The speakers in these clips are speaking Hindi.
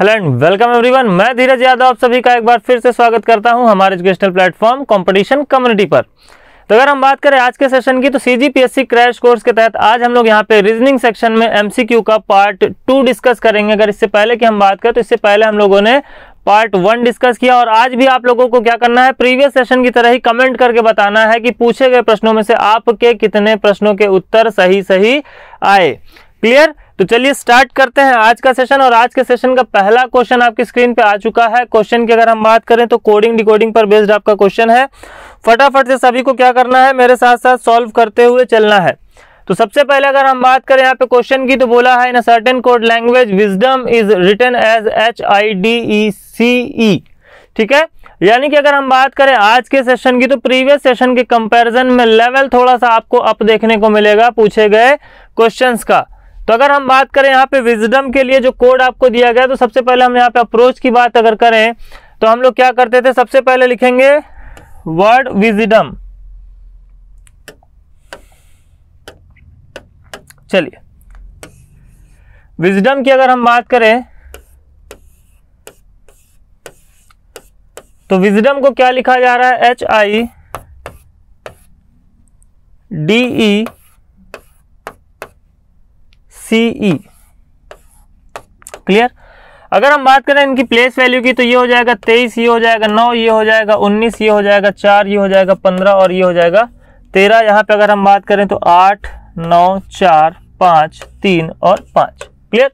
हेलो एंड वेलकम एवरीवन मैं धीरज यादव आप सभी का एक बार फिर से स्वागत करता हूं हमारे एजुकेशनल प्लेटफॉर्म कंपटीशन कम्युनिटी पर तो अगर हम बात करें आज के सेशन की तो सी क्रैश कोर्स के तहत आज हम लोग यहाँ पे रीजनिंग सेक्शन में एमसीक्यू का पार्ट टू डिस्कस करेंगे अगर इससे पहले की हम बात करें तो इससे पहले हम लोगों ने पार्ट वन डिस्कस किया और आज भी आप लोगों को क्या करना है प्रीवियस सेशन की तरह ही कमेंट करके बताना है कि पूछे गए प्रश्नों में से आपके कितने प्रश्नों के उत्तर सही सही आए क्लियर तो चलिए स्टार्ट करते हैं आज का सेशन और आज के सेशन का पहला क्वेश्चन आपकी स्क्रीन पे आ चुका है क्वेश्चन की अगर हम बात करें तो कोडिंग डिकोडिंग पर बेस्ड आपका क्वेश्चन है फटाफट से सभी को क्या करना है मेरे साथ साथ सॉल्व करते हुए चलना है तो सबसे पहले अगर हम बात करें यहाँ पे क्वेश्चन की तो बोला है in certain code language wisdom is written as H I D E C E ठीक है यानी कि अगर हम बात करें आज के सेशन की तो प्रीवियस सेशन के कंपैरिजन में लेवल थोड़ा सा आपको अप देखने को मिलेगा पूछे गए क्वेश्चंस का तो अगर हम बात करें यहाँ पे विजडम के लिए जो कोड आपको दिया गया तो सबसे पहले हम यहाँ पे अप्रोच की बात अगर करें तो हम लोग क्या करते थे सबसे पहले लिखेंगे वर्ड विजडम चलिए विजडम की अगर हम बात करें तो विजडम को क्या लिखा जा रहा है H I D E E clear e. अगर हम बात करें इनकी प्लेस वैल्यू की तो ये हो जाएगा तेईस ये हो जाएगा नौ ये हो जाएगा उन्नीस ये हो जाएगा चार ये हो जाएगा पंद्रह और ये हो जाएगा तेरह यहाँ पे अगर हम बात करें तो आठ नौ चार पाँच तीन और पाँच क्लियर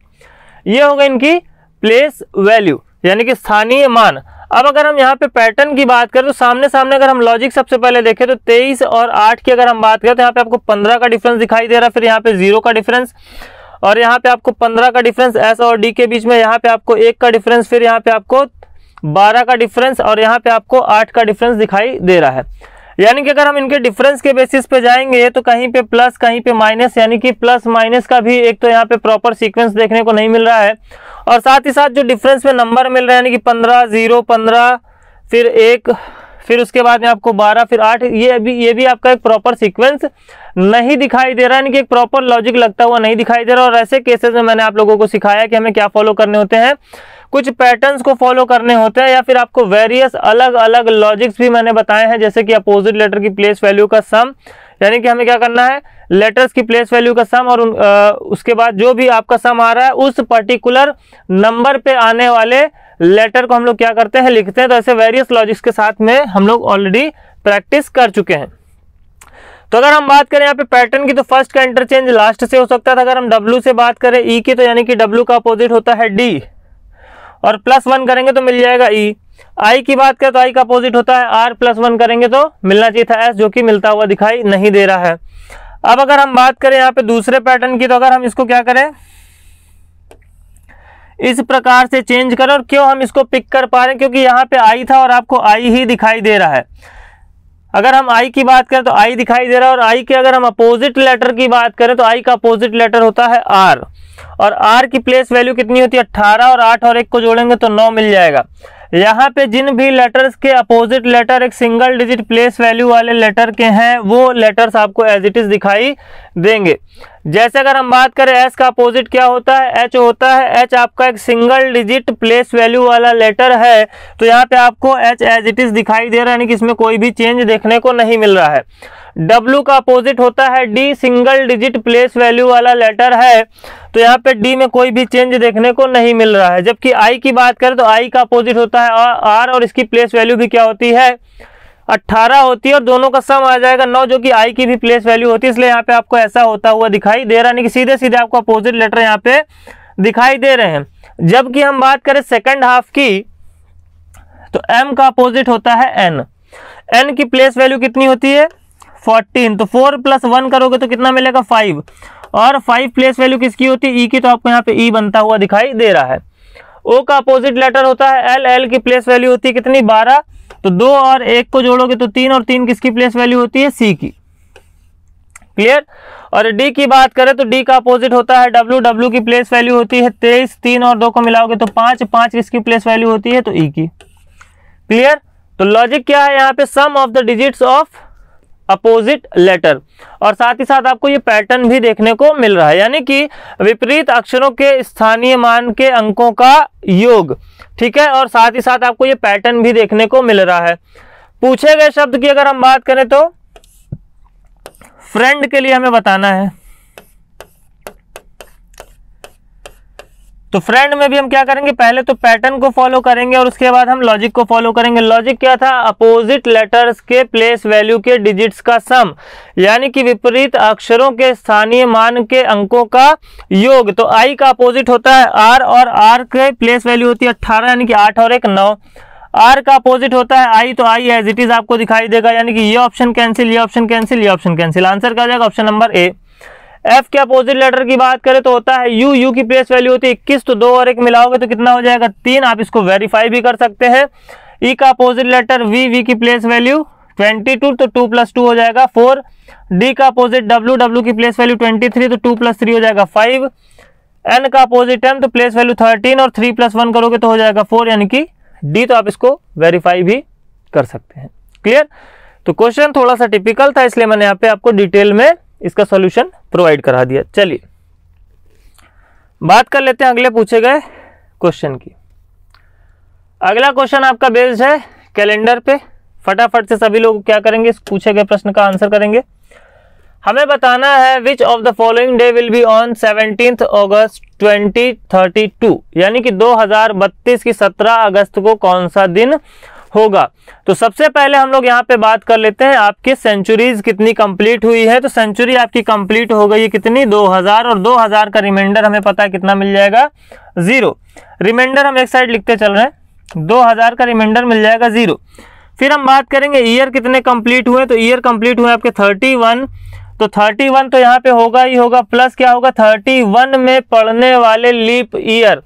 ये हो इनकी प्लेस वैल्यू यानी कि स्थानीय मान अब अगर हम यहाँ पे पैटर्न की बात करें तो सामने सामने अगर हम लॉजिक सबसे पहले देखें तो 23 और 8 की अगर हम बात करें तो यहाँ पे आपको 15 का डिफरेंस दिखाई दे रहा है फिर यहाँ पे जीरो का डिफरेंस और यहाँ पे आपको पंद्रह का डिफरेंस एस और डी के बीच में यहाँ पे आपको एक का डिफरेंस फिर यहाँ पे आपको बारह का डिफरेंस और यहाँ पे आपको आठ का डिफरेंस दिखाई दे रहा है यानी कि अगर हम इनके डिफरेंस के बेसिस पे जाएंगे तो कहीं पे प्लस कहीं पे माइनस यानी कि प्लस माइनस का भी एक तो यहाँ पे प्रॉपर सीक्वेंस देखने को नहीं मिल रहा है और साथ ही साथ जो डिफरेंस में नंबर मिल रहा है यानी कि पंद्रह जीरो पंद्रह फिर एक फिर उसके बाद में आपको बारह फिर आठ ये अभी ये भी आपका एक प्रॉपर सीक्वेंस नहीं दिखाई दे रहा यानी कि एक प्रॉपर लॉजिक लगता हुआ नहीं दिखाई दे रहा और ऐसे केसेस में मैंने आप लोगों को सिखाया कि हमें क्या फॉलो करने होते हैं कुछ पैटर्न्स को फॉलो करने होते हैं या फिर आपको वेरियस अलग अलग लॉजिक्स भी मैंने बताए हैं जैसे कि अपोजिट लेटर की प्लेस वैल्यू का सम यानी कि हमें क्या करना है लेटर्स की प्लेस वैल्यू का सम और उसके बाद जो भी आपका सम आ रहा है उस पर्टिकुलर नंबर पे आने वाले लेटर को हम लोग क्या करते हैं लिखते हैं तो ऐसे वेरियस लॉजिक्स के साथ में हम लोग ऑलरेडी प्रैक्टिस कर चुके हैं तो अगर हम बात करें यहाँ पे पैटर्न की तो फर्स्ट का इंटरचेंज लास्ट से हो सकता था अगर हम डब्ल्यू से बात करें ई e की तो यानी कि डब्ल्यू का अपोजिट होता है डी और प्लस वन करेंगे तो मिल जाएगा ई e। आई की बात करें तो आई का अपोजिट होता है आर प्लस वन करेंगे तो मिलना चाहिए था एस जो कि मिलता हुआ दिखाई नहीं दे रहा है अब अगर हम बात करें यहाँ पे दूसरे पैटर्न की तो अगर हम इसको क्या करें इस प्रकार से चेंज करें और क्यों हम इसको पिक कर पा रहे हैं क्योंकि यहाँ पे आई था और आपको आई ही दिखाई दे रहा है अगर हम आई की बात करें तो आई दिखाई दे रहा है और आई के अगर हम अपोजिट लेटर की बात करें तो आई का अपोजिट लेटर होता है आर और आर की प्लेस वैल्यू कितनी होती है अट्ठारह और आठ और एक को जोड़ेंगे तो नौ मिल जाएगा यहाँ पे जिन भी लेटर्स के अपोजिट लेटर एक सिंगल डिजिट प्लेस वैल्यू वाले लेटर के हैं वो लेटर्स आपको एज इट इज़ दिखाई देंगे जैसे अगर हम बात करें एस का अपोजिट क्या होता है एच होता है एच आपका एक सिंगल डिजिट प्लेस वैल्यू वाला लेटर है तो यहाँ पे आपको एच एज इट इज़ दिखाई दे रहा है यानी कि इसमें कोई भी चेंज देखने को नहीं मिल रहा है डब्ल्यू का अपोजिट होता है D single digit place value वाला लेटर है तो यहाँ पे डी में कोई भी चेंज देखने को नहीं मिल रहा है जबकि आई की बात करें तो आई का अपोजिट होता है आर और इसकी प्लेस वैल्यू भी क्या होती है अट्ठारह होती है और दोनों का सम आ जाएगा नौ जो कि आई की भी प्लेस वैल्यू होती है इसलिए यहाँ पे आपको ऐसा होता हुआ दिखाई दे रहा है कि सीधे सीधे आपको अपोजिट लेटर यहाँ पे दिखाई दे रहे हैं जबकि हम बात करें सेकेंड हाफ की तो एम का अपोजिट होता है एन एन की प्लेस वैल्यू कितनी होती है फोर्टीन तो फोर प्लस वन करोगे तो कितना मिलेगा फाइव और फाइव प्लेस वैल्यू किसकी होती है ई e की तो आपको यहाँ पे ई e बनता हुआ दिखाई दे रहा है ओ का अपोजिट लेटर होता है एल एल की प्लेस वैल्यू होती है कितनी बारह तो दो और एक को जोड़ोगे तो तीन और तीन किसकी प्लेस वैल्यू होती है सी की क्लियर और डी की बात करें तो डी का अपोजिट होता है डब्ल्यू डब्ल्यू की प्लेस वैल्यू होती है तेईस तीन और दो को मिलाओगे तो पांच पांच किसकी प्लेस वैल्यू होती है तो ई e की क्लियर तो लॉजिक क्या है यहाँ पे sum of the digits of opposite letter और साथ ही साथ आपको ये पैटर्न भी देखने को मिल रहा है यानी कि विपरीत अक्षरों के स्थानीय मान के अंकों का योग ठीक है और साथ ही साथ आपको ये पैटर्न भी देखने को मिल रहा है पूछे गए शब्द की अगर हम बात करें तो फ्रेंड के लिए हमें बताना है तो फ्रेंड में भी हम क्या करेंगे पहले तो पैटर्न को फॉलो करेंगे और उसके बाद हम लॉजिक को फॉलो करेंगे लॉजिक क्या था अपोजिट लेटर्स के प्लेस वैल्यू के डिजिट्स का सम यानी कि विपरीत अक्षरों के स्थानीय मान के अंकों का योग तो आई का अपोजिट होता है आर और आर के प्लेस वैल्यू होती है अट्ठारह यानी कि आठ और एक नौ आर का अपोजिट होता है आई तो आई एज इट इज आपको दिखाई देगा यानी कि ये ऑप्शन कैंसिल ये ऑप्शन कैंसिल ये ऑप्शन कैंसिल आंसर क्या जाएगा ऑप्शन नंबर ए एफ के अपोजिट लेटर की बात करें तो होता है यू यू की प्लेस वैल्यू होती है इक्कीस तो दो और एक मिलाओगे तो कितना हो जाएगा तीन आप इसको वेरीफाई भी कर सकते हैं ई e का अपोजिट लेटर वी वी की प्लेस वैल्यू ट्वेंटी टू तो टू प्लस टू हो जाएगा फोर डी का अपोजिट डब्ल्यू डब्ल्यू की प्लेस वैल्यू ट्वेंटी थ्री तो टू प्लस थ्री हो जाएगा फाइव एन का अपोजिट एम तो प्लेस वैल्यू थर्टीन और थ्री प्लस वन करोगे तो हो जाएगा फोर यानी कि डी तो आप इसको वेरीफाई भी कर सकते हैं क्लियर तो क्वेश्चन थोड़ा सा टिपिकल था इसलिए मैंने यहाँ पे आपको डिटेल में इसका सॉल्यूशन प्रोवाइड करा दिया चलिए बात कर लेते हैं अगले पूछे गए क्वेश्चन की अगला क्वेश्चन आपका बेस्ड है कैलेंडर पे फटाफट से सभी लोग क्या करेंगे इस पूछे गए प्रश्न का आंसर करेंगे हमें बताना है which of the following day will be on seventeen August 2032 यानी कि 2032 की 17 अगस्त को कौन सा दिन होगा तो सबसे पहले हम लोग यहाँ पे बात कर लेते हैं आपके सेंचुरीज कितनी कंप्लीट हुई है तो सेंचुरी आपकी कंप्लीट हो गई है कितनी 2000 और 2000 का रिमाइंडर हमें पता है कितना मिल जाएगा जीरो रिमाइंडर हम एक साइड लिखते चल रहे हैं दो का रिमाइंडर मिल जाएगा जीरो फिर हम बात करेंगे ईयर कितने कंप्लीट हुए तो ईयर कंप्लीट हुए आपके थर्टी वन तो थर्टी वन तो यहाँ पे होगा ही होगा प्लस क्या होगा थर्टी वन में पढ़ने वाले लीप ईयर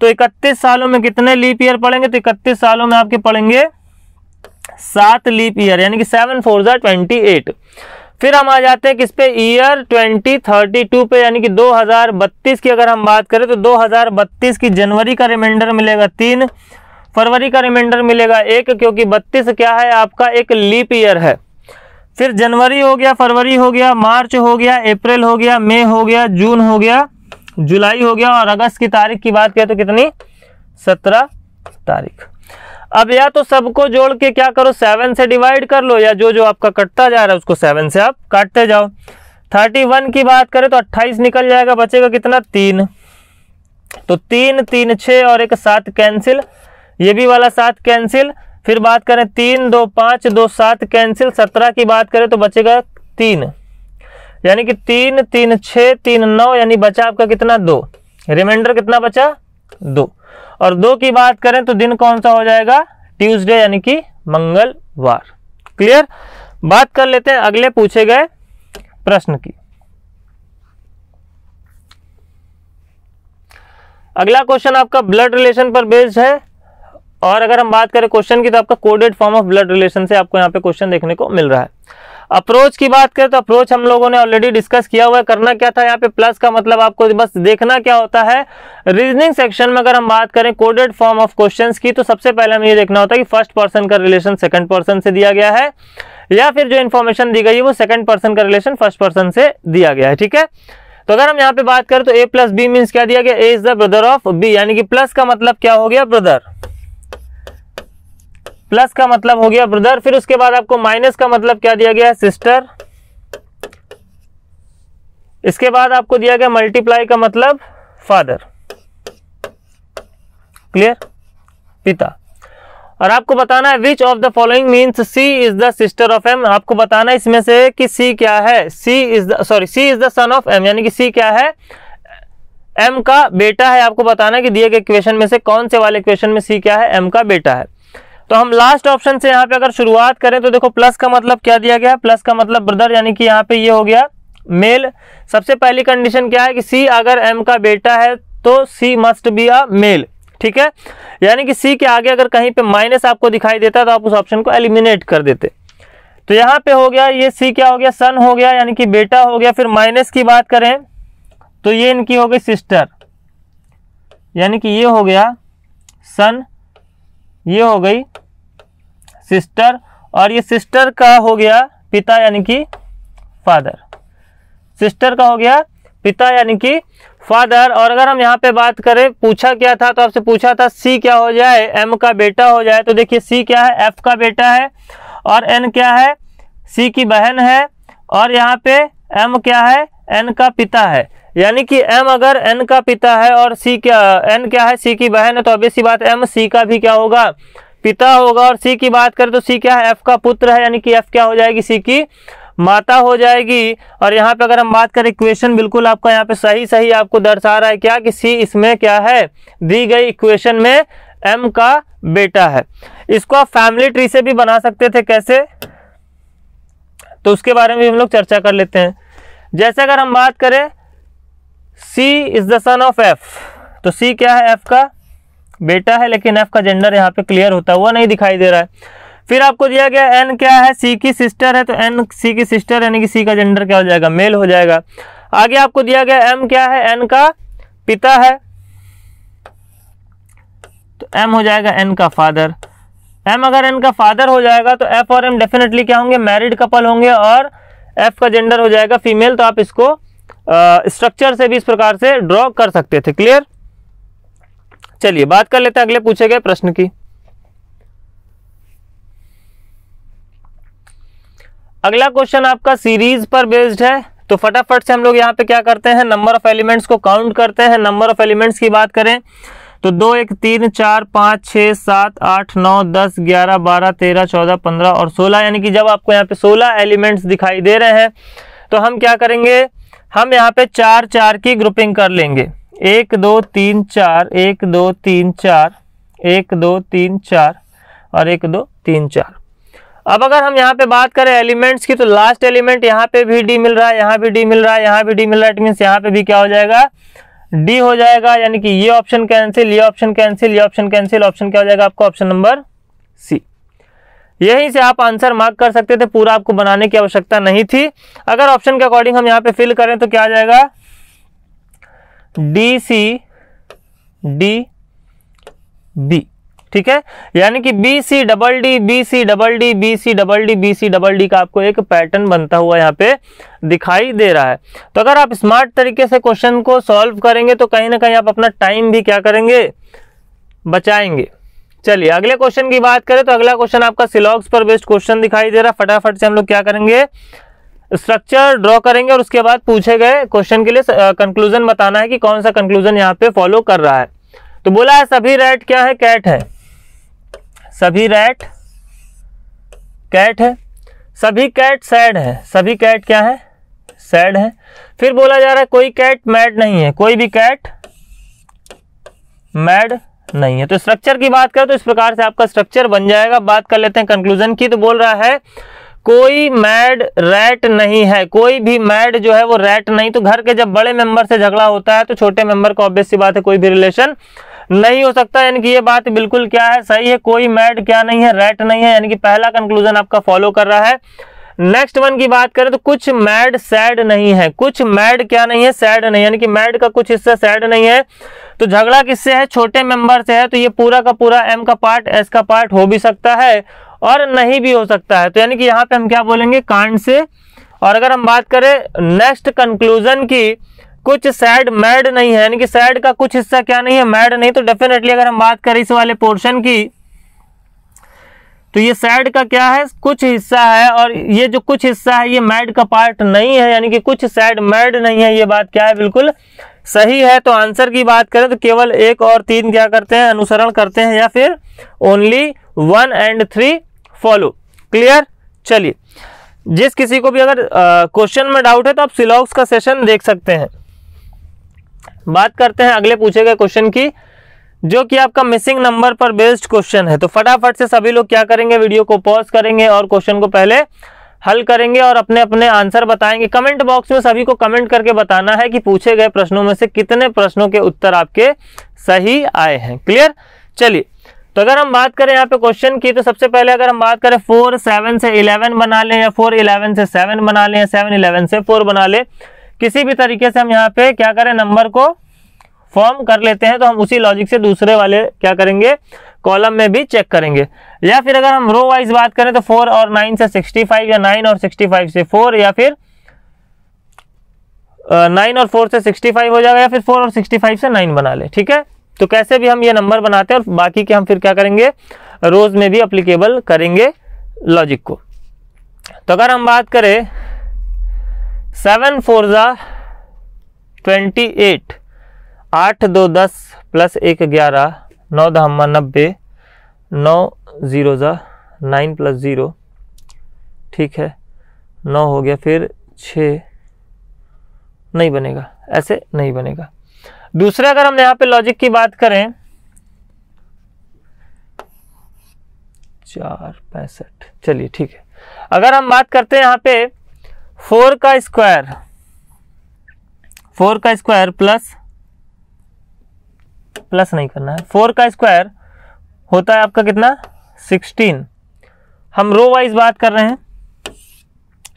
तो इकतीस सालों में कितने लीप ईयर पड़ेंगे तो इकतीस सालों में आपके पड़ेंगे सात लीप ईयर यानी कि सेवन फोर ज़ा ट्वेंटी एट फिर हम आ जाते हैं किस पे ईयर 2032 पे यानी कि 2032 की अगर हम बात करें तो 2032 की जनवरी का रिमाइंडर मिलेगा तीन फरवरी का रिमाइंडर मिलेगा एक क्योंकि 32 क्या है आपका एक लीप ईयर है फिर जनवरी हो गया फरवरी हो गया मार्च हो गया अप्रैल हो गया मई हो गया जून हो गया जुलाई हो गया और अगस्त की तारीख की बात करें तो कितनी सत्रह तारीख अब या तो सबको जोड़ के क्या करो सेवन से डिवाइड कर लो या जो जो आपका कटता जा रहा है उसको सेवन से आप काटते जाओ थर्टी वन की बात करें तो अट्ठाईस निकल जाएगा बचेगा कितना तीन तो तीन तीन छ और एक सात कैंसिल ये भी वाला सात कैंसिल फिर बात करें तीन दो पांच दो सात कैंसिल सत्रह की बात करें तो बचेगा तीन यानी कि तीन तीन छः तीन नौ यानी बचा आपका कितना दो रिमाइंडर कितना बचा दो और दो की बात करें तो दिन कौन सा हो जाएगा ट्यूसडे यानी कि मंगलवार क्लियर बात कर लेते हैं अगले पूछे गए प्रश्न की अगला क्वेश्चन आपका ब्लड रिलेशन पर बेस्ड है और अगर हम बात करें क्वेश्चन की तो आपका coded form of blood relation से आपको यहां पे क्वेश्चन देखने को मिल रहा है अप्रोच की बात करें तो अप्रोच हम लोगों ने ऑलरेडी डिस्कस किया हुआ है करना क्या था यहाँ पे प्लस का मतलब आपको बस देखना क्या होता है रीजनिंग सेक्शन में अगर हम बात करें कोडेड फॉर्म ऑफ क्वेश्चंस की तो सबसे पहले हमें ये देखना होता है कि फर्स्ट पर्सन का रिलेशन सेकंड पर्सन से दिया गया है या फिर जो इन्फॉर्मेशन दी गई है वो सेकंड पर्सन का रिलेशन फर्स्ट पर्सन से दिया गया है ठीक है तो अगर हम यहाँ पे बात करें तो ए प्लस बी मीन्स क्या दिया गया A is the brother of B यानी कि प्लस का मतलब क्या हो गया ब्रदर प्लस का मतलब हो गया ब्रदर फिर उसके बाद आपको माइनस का मतलब क्या दिया गया है सिस्टर इसके बाद आपको दिया गया मल्टीप्लाई का मतलब फादर क्लियर पिता और आपको बताना है which of the following means C is the sister of M आपको बताना है इसमें से कि सी क्या है C is the sorry C is the son of M यानी कि सी क्या है एम का बेटा है आपको बताना है कि दिए गए क्वेश्चन में से कौन से वाले क्वेश्चन में सी क्या है एम का बेटा है तो हम लास्ट ऑप्शन से यहाँ पे अगर शुरुआत करें तो देखो प्लस का मतलब क्या दिया गया प्लस का मतलब ब्रदर यानी कि यहाँ पे ये हो गया मेल सबसे पहली कंडीशन क्या है कि सी अगर एम का बेटा है तो C must be a male ठीक है यानी कि सी के आगे अगर कहीं पे माइनस आपको दिखाई देता तो आप उस ऑप्शन को एलिमिनेट कर देते तो यहाँ पे हो गया ये सी क्या हो गया सन हो गया यानी कि बेटा हो गया फिर माइनस की बात करें तो ये इनकी हो गई सिस्टर यानी कि ये हो गया सन ये हो गई सिस्टर और ये सिस्टर का हो गया पिता यानी कि फादर सिस्टर का हो गया पिता यानी कि फादर और अगर हम यहाँ पे बात करें पूछा क्या था तो आपसे पूछा था सी क्या हो जाए एम का बेटा हो जाए तो देखिए सी क्या है एफ का बेटा है और एन क्या है सी की बहन है और यहाँ पे एम क्या है एन का पिता है यानी कि m अगर n का पिता है और c क्या n क्या है c की बहन है तो अब सी बात m c का भी क्या होगा पिता होगा और c की बात करें तो c क्या है f का पुत्र है यानी कि f क्या हो जाएगी c की माता हो जाएगी और यहाँ पे अगर हम बात करें इक्वेशन बिल्कुल आपका यहाँ पे सही सही आपको दर्शा रहा है क्या कि सी इसमें क्या है दी गई इक्वेशन में एम का बेटा है इसको आप फैमिली ट्री से भी बना सकते थे कैसे तो उसके बारे में भी हम लोग चर्चा कर लेते हैं जैसे अगर हम बात करें C is the son of F तो सी क्या है एफ का बेटा है लेकिन एफ का जेंडर यहाँ पे क्लियर होता हुआ नहीं दिखाई दे रहा है फिर आपको दिया गया एन क्या है सी की सिस्टर है तो एन सी की सिस्टर यानी कि सी का जेंडर क्या हो जाएगा मेल हो जाएगा आगे आपको दिया गया एम क्या है एन का पिता है तो एम हो जाएगा एन का फादर एम अगर एन का फादर हो जाएगा तो एफ और एम डेफिनेटली क्या होंगे मैरिड कपल होंगे और एफ का जेंडर हो जाएगा फीमेल तो आप इसको स्ट्रक्चर से भी इस प्रकार से ड्रॉ कर सकते थे क्लियर चलिए बात कर लेते हैं अगले पूछे गए प्रश्न की अगला क्वेश्चन आपका सीरीज पर बेस्ड है तो फटाफट से हम लोग यहां पे क्या करते हैं नंबर ऑफ एलिमेंट्स को काउंट करते हैं नंबर ऑफ एलिमेंट्स की बात करें तो दो एक तीन चार पाँच छः सात आठ नौ दस ग्यारह बारह तेरह चौदह पंद्रह और सोलह यानी कि जब आपको यहाँ पे सोलह एलिमेंट्स दिखाई दे रहे हैं तो हम क्या करेंगे हम यहाँ पे चार चार की ग्रुपिंग कर लेंगे एक दो तीन चार एक दो तीन चार एक दो तीन चार और एक दो तीन चार अब अगर हम यहाँ पे बात करें एलिमेंट्स की तो लास्ट एलिमेंट यहाँ पे भी डी मिल रहा है यहाँ भी डी मिल रहा है यहाँ भी डी मिल रहा है इट मीन्स यहाँ पे भी क्या हो जाएगा डी हो जाएगा यानी कि ये ऑप्शन कैंसिल ये ऑप्शन कैंसिल ये ऑप्शन कैंसिल ऑप्शन क्या हो जाएगा आपको ऑप्शन नंबर सी यहीं से आप आंसर मार्क कर सकते थे पूरा आपको बनाने की आवश्यकता नहीं थी अगर ऑप्शन के अकॉर्डिंग हम यहाँ पे फिल करें तो क्या आ जाएगा डी सी डी बी ठीक है यानी कि B C double D B C double D B C double D B C double D का आपको एक पैटर्न बनता हुआ यहाँ पे दिखाई दे रहा है तो अगर आप स्मार्ट तरीके से क्वेश्चन को सॉल्व करेंगे तो कहीं ना कहीं आप अपना टाइम भी क्या करेंगे बचाएंगे चलिए अगले क्वेश्चन की बात करें तो अगला क्वेश्चन आपका सिलॉग्स पर बेस्ड क्वेश्चन दिखाई दे रहा है फटाफट से हम लोग क्या करेंगे स्ट्रक्चर ड्रॉ करेंगे और उसके बाद पूछे गए क्वेश्चन के लिए कंक्लूजन बताना है कि कौन सा कंक्लूजन यहाँ पे फॉलो कर रहा है तो बोला है सभी रैट क्या है कैट है सभी रैट कैट है सभी कैट सैड है सभी कैट क्या है सैड है फिर बोला जा रहा है कोई कैट मैड नहीं है कोई भी कैट मैड नहीं है तो स्ट्रक्चर की बात करें तो इस प्रकार से आपका स्ट्रक्चर बन जाएगा बात कर लेते हैं कंक्लूजन की तो बोल रहा है कोई मैड रैट नहीं है कोई भी मैड जो है वो रैट नहीं तो घर के जब बड़े मेंबर से झगड़ा होता है तो छोटे मेंबर का ऑब्वियस सी बात है कोई भी रिलेशन नहीं हो सकता यानी कि ये बात बिल्कुल क्या है सही है कोई मैड क्या नहीं है रैट नहीं है यानी कि पहला कंक्लूजन आपका फॉलो कर रहा है नेक्स्ट वन की बात करें तो कुछ मैड सैड नहीं है कुछ मैड क्या नहीं है सैड नहीं यानी कि मैड का कुछ हिस्सा सैड नहीं है तो झगड़ा किससे है छोटे मेंबर से है तो ये पूरा का पूरा एम का पार्ट एस का पार्ट हो भी सकता है और नहीं भी हो सकता है तो यानी कि यहाँ पे हम क्या बोलेंगे कांड से और अगर हम बात करें नेक्स्ट कंक्लूजन की कुछ सैड मैड नहीं है यानी कि सैड का कुछ हिस्सा क्या नहीं है मैड नहीं तो डेफिनेटली अगर हम बात करें इस वाले पोर्शन की तो ये सैड का क्या है कुछ हिस्सा है और ये जो कुछ हिस्सा है ये मैड का पार्ट नहीं है यानी कि कुछ सैड मैड नहीं है ये बात क्या है बिल्कुल सही है तो आंसर की बात करें तो केवल एक और तीन क्या करते हैं अनुसरण करते हैं या फिर only one and three follow clear चलिए जिस किसी को भी अगर क्वेश्चन में डाउट है तो आप सिलॉक्स का सेशन देख सकते हैं बात करते हैं अगले पूछे गए क्वेश्चन की जो कि आपका मिसिंग नंबर पर बेस्ड क्वेश्चन है तो फटाफट से सभी लोग क्या करेंगे वीडियो को पॉज करेंगे और क्वेश्चन को पहले हल करेंगे और अपने अपने आंसर बताएंगे कमेंट बॉक्स में सभी को कमेंट करके बताना है कि पूछे गए प्रश्नों में से कितने प्रश्नों के उत्तर आपके सही आए हैं क्लियर चलिए तो अगर हम बात करें यहाँ पे क्वेश्चन की तो सबसे पहले अगर हम बात करें फोर सेवन से इलेवन बना लें या फोर इलेवन से सेवन बना लें या सेवन इलेवन से फोर बना लें किसी भी तरीके से हम यहाँ पे क्या करें नंबर को फॉर्म कर लेते हैं तो हम उसी लॉजिक से दूसरे वाले क्या करेंगे कॉलम में भी चेक करेंगे या फिर अगर हम रो वाइज बात करें तो फोर और नाइन से सिक्सटी फाइव या नाइन और सिक्सटी फाइव से फोर या फिर नाइन और फोर से सिक्सटी फाइव हो जाएगा या फिर फोर और सिक्सटी फाइव से नाइन बना ले ठीक है तो कैसे भी हम ये नंबर बनाते हैं और बाकी के हम फिर क्या करेंगे रोज में भी अप्लीकेबल करेंगे लॉजिक को तो अगर हम बात करें सेवन फोर ज़ा ट्वेंटी एट आठ दो दस प्लस एक ग्यारह नौ दहमा नब्बे नौ ज़ीरो ज़ा नाइन प्लस ज़ीरो ठीक है नौ हो गया फिर छ नहीं बनेगा ऐसे नहीं बनेगा दूसरा अगर हम यहाँ पे लॉजिक की बात करें चार पैंसठ चलिए ठीक है अगर हम बात करते हैं यहाँ पे फोर का स्क्वायर फोर का स्क्वायर प्लस प्लस नहीं करना है फोर का स्क्वायर होता है आपका कितना सिक्सटीन हम रो वाइज बात कर रहे हैं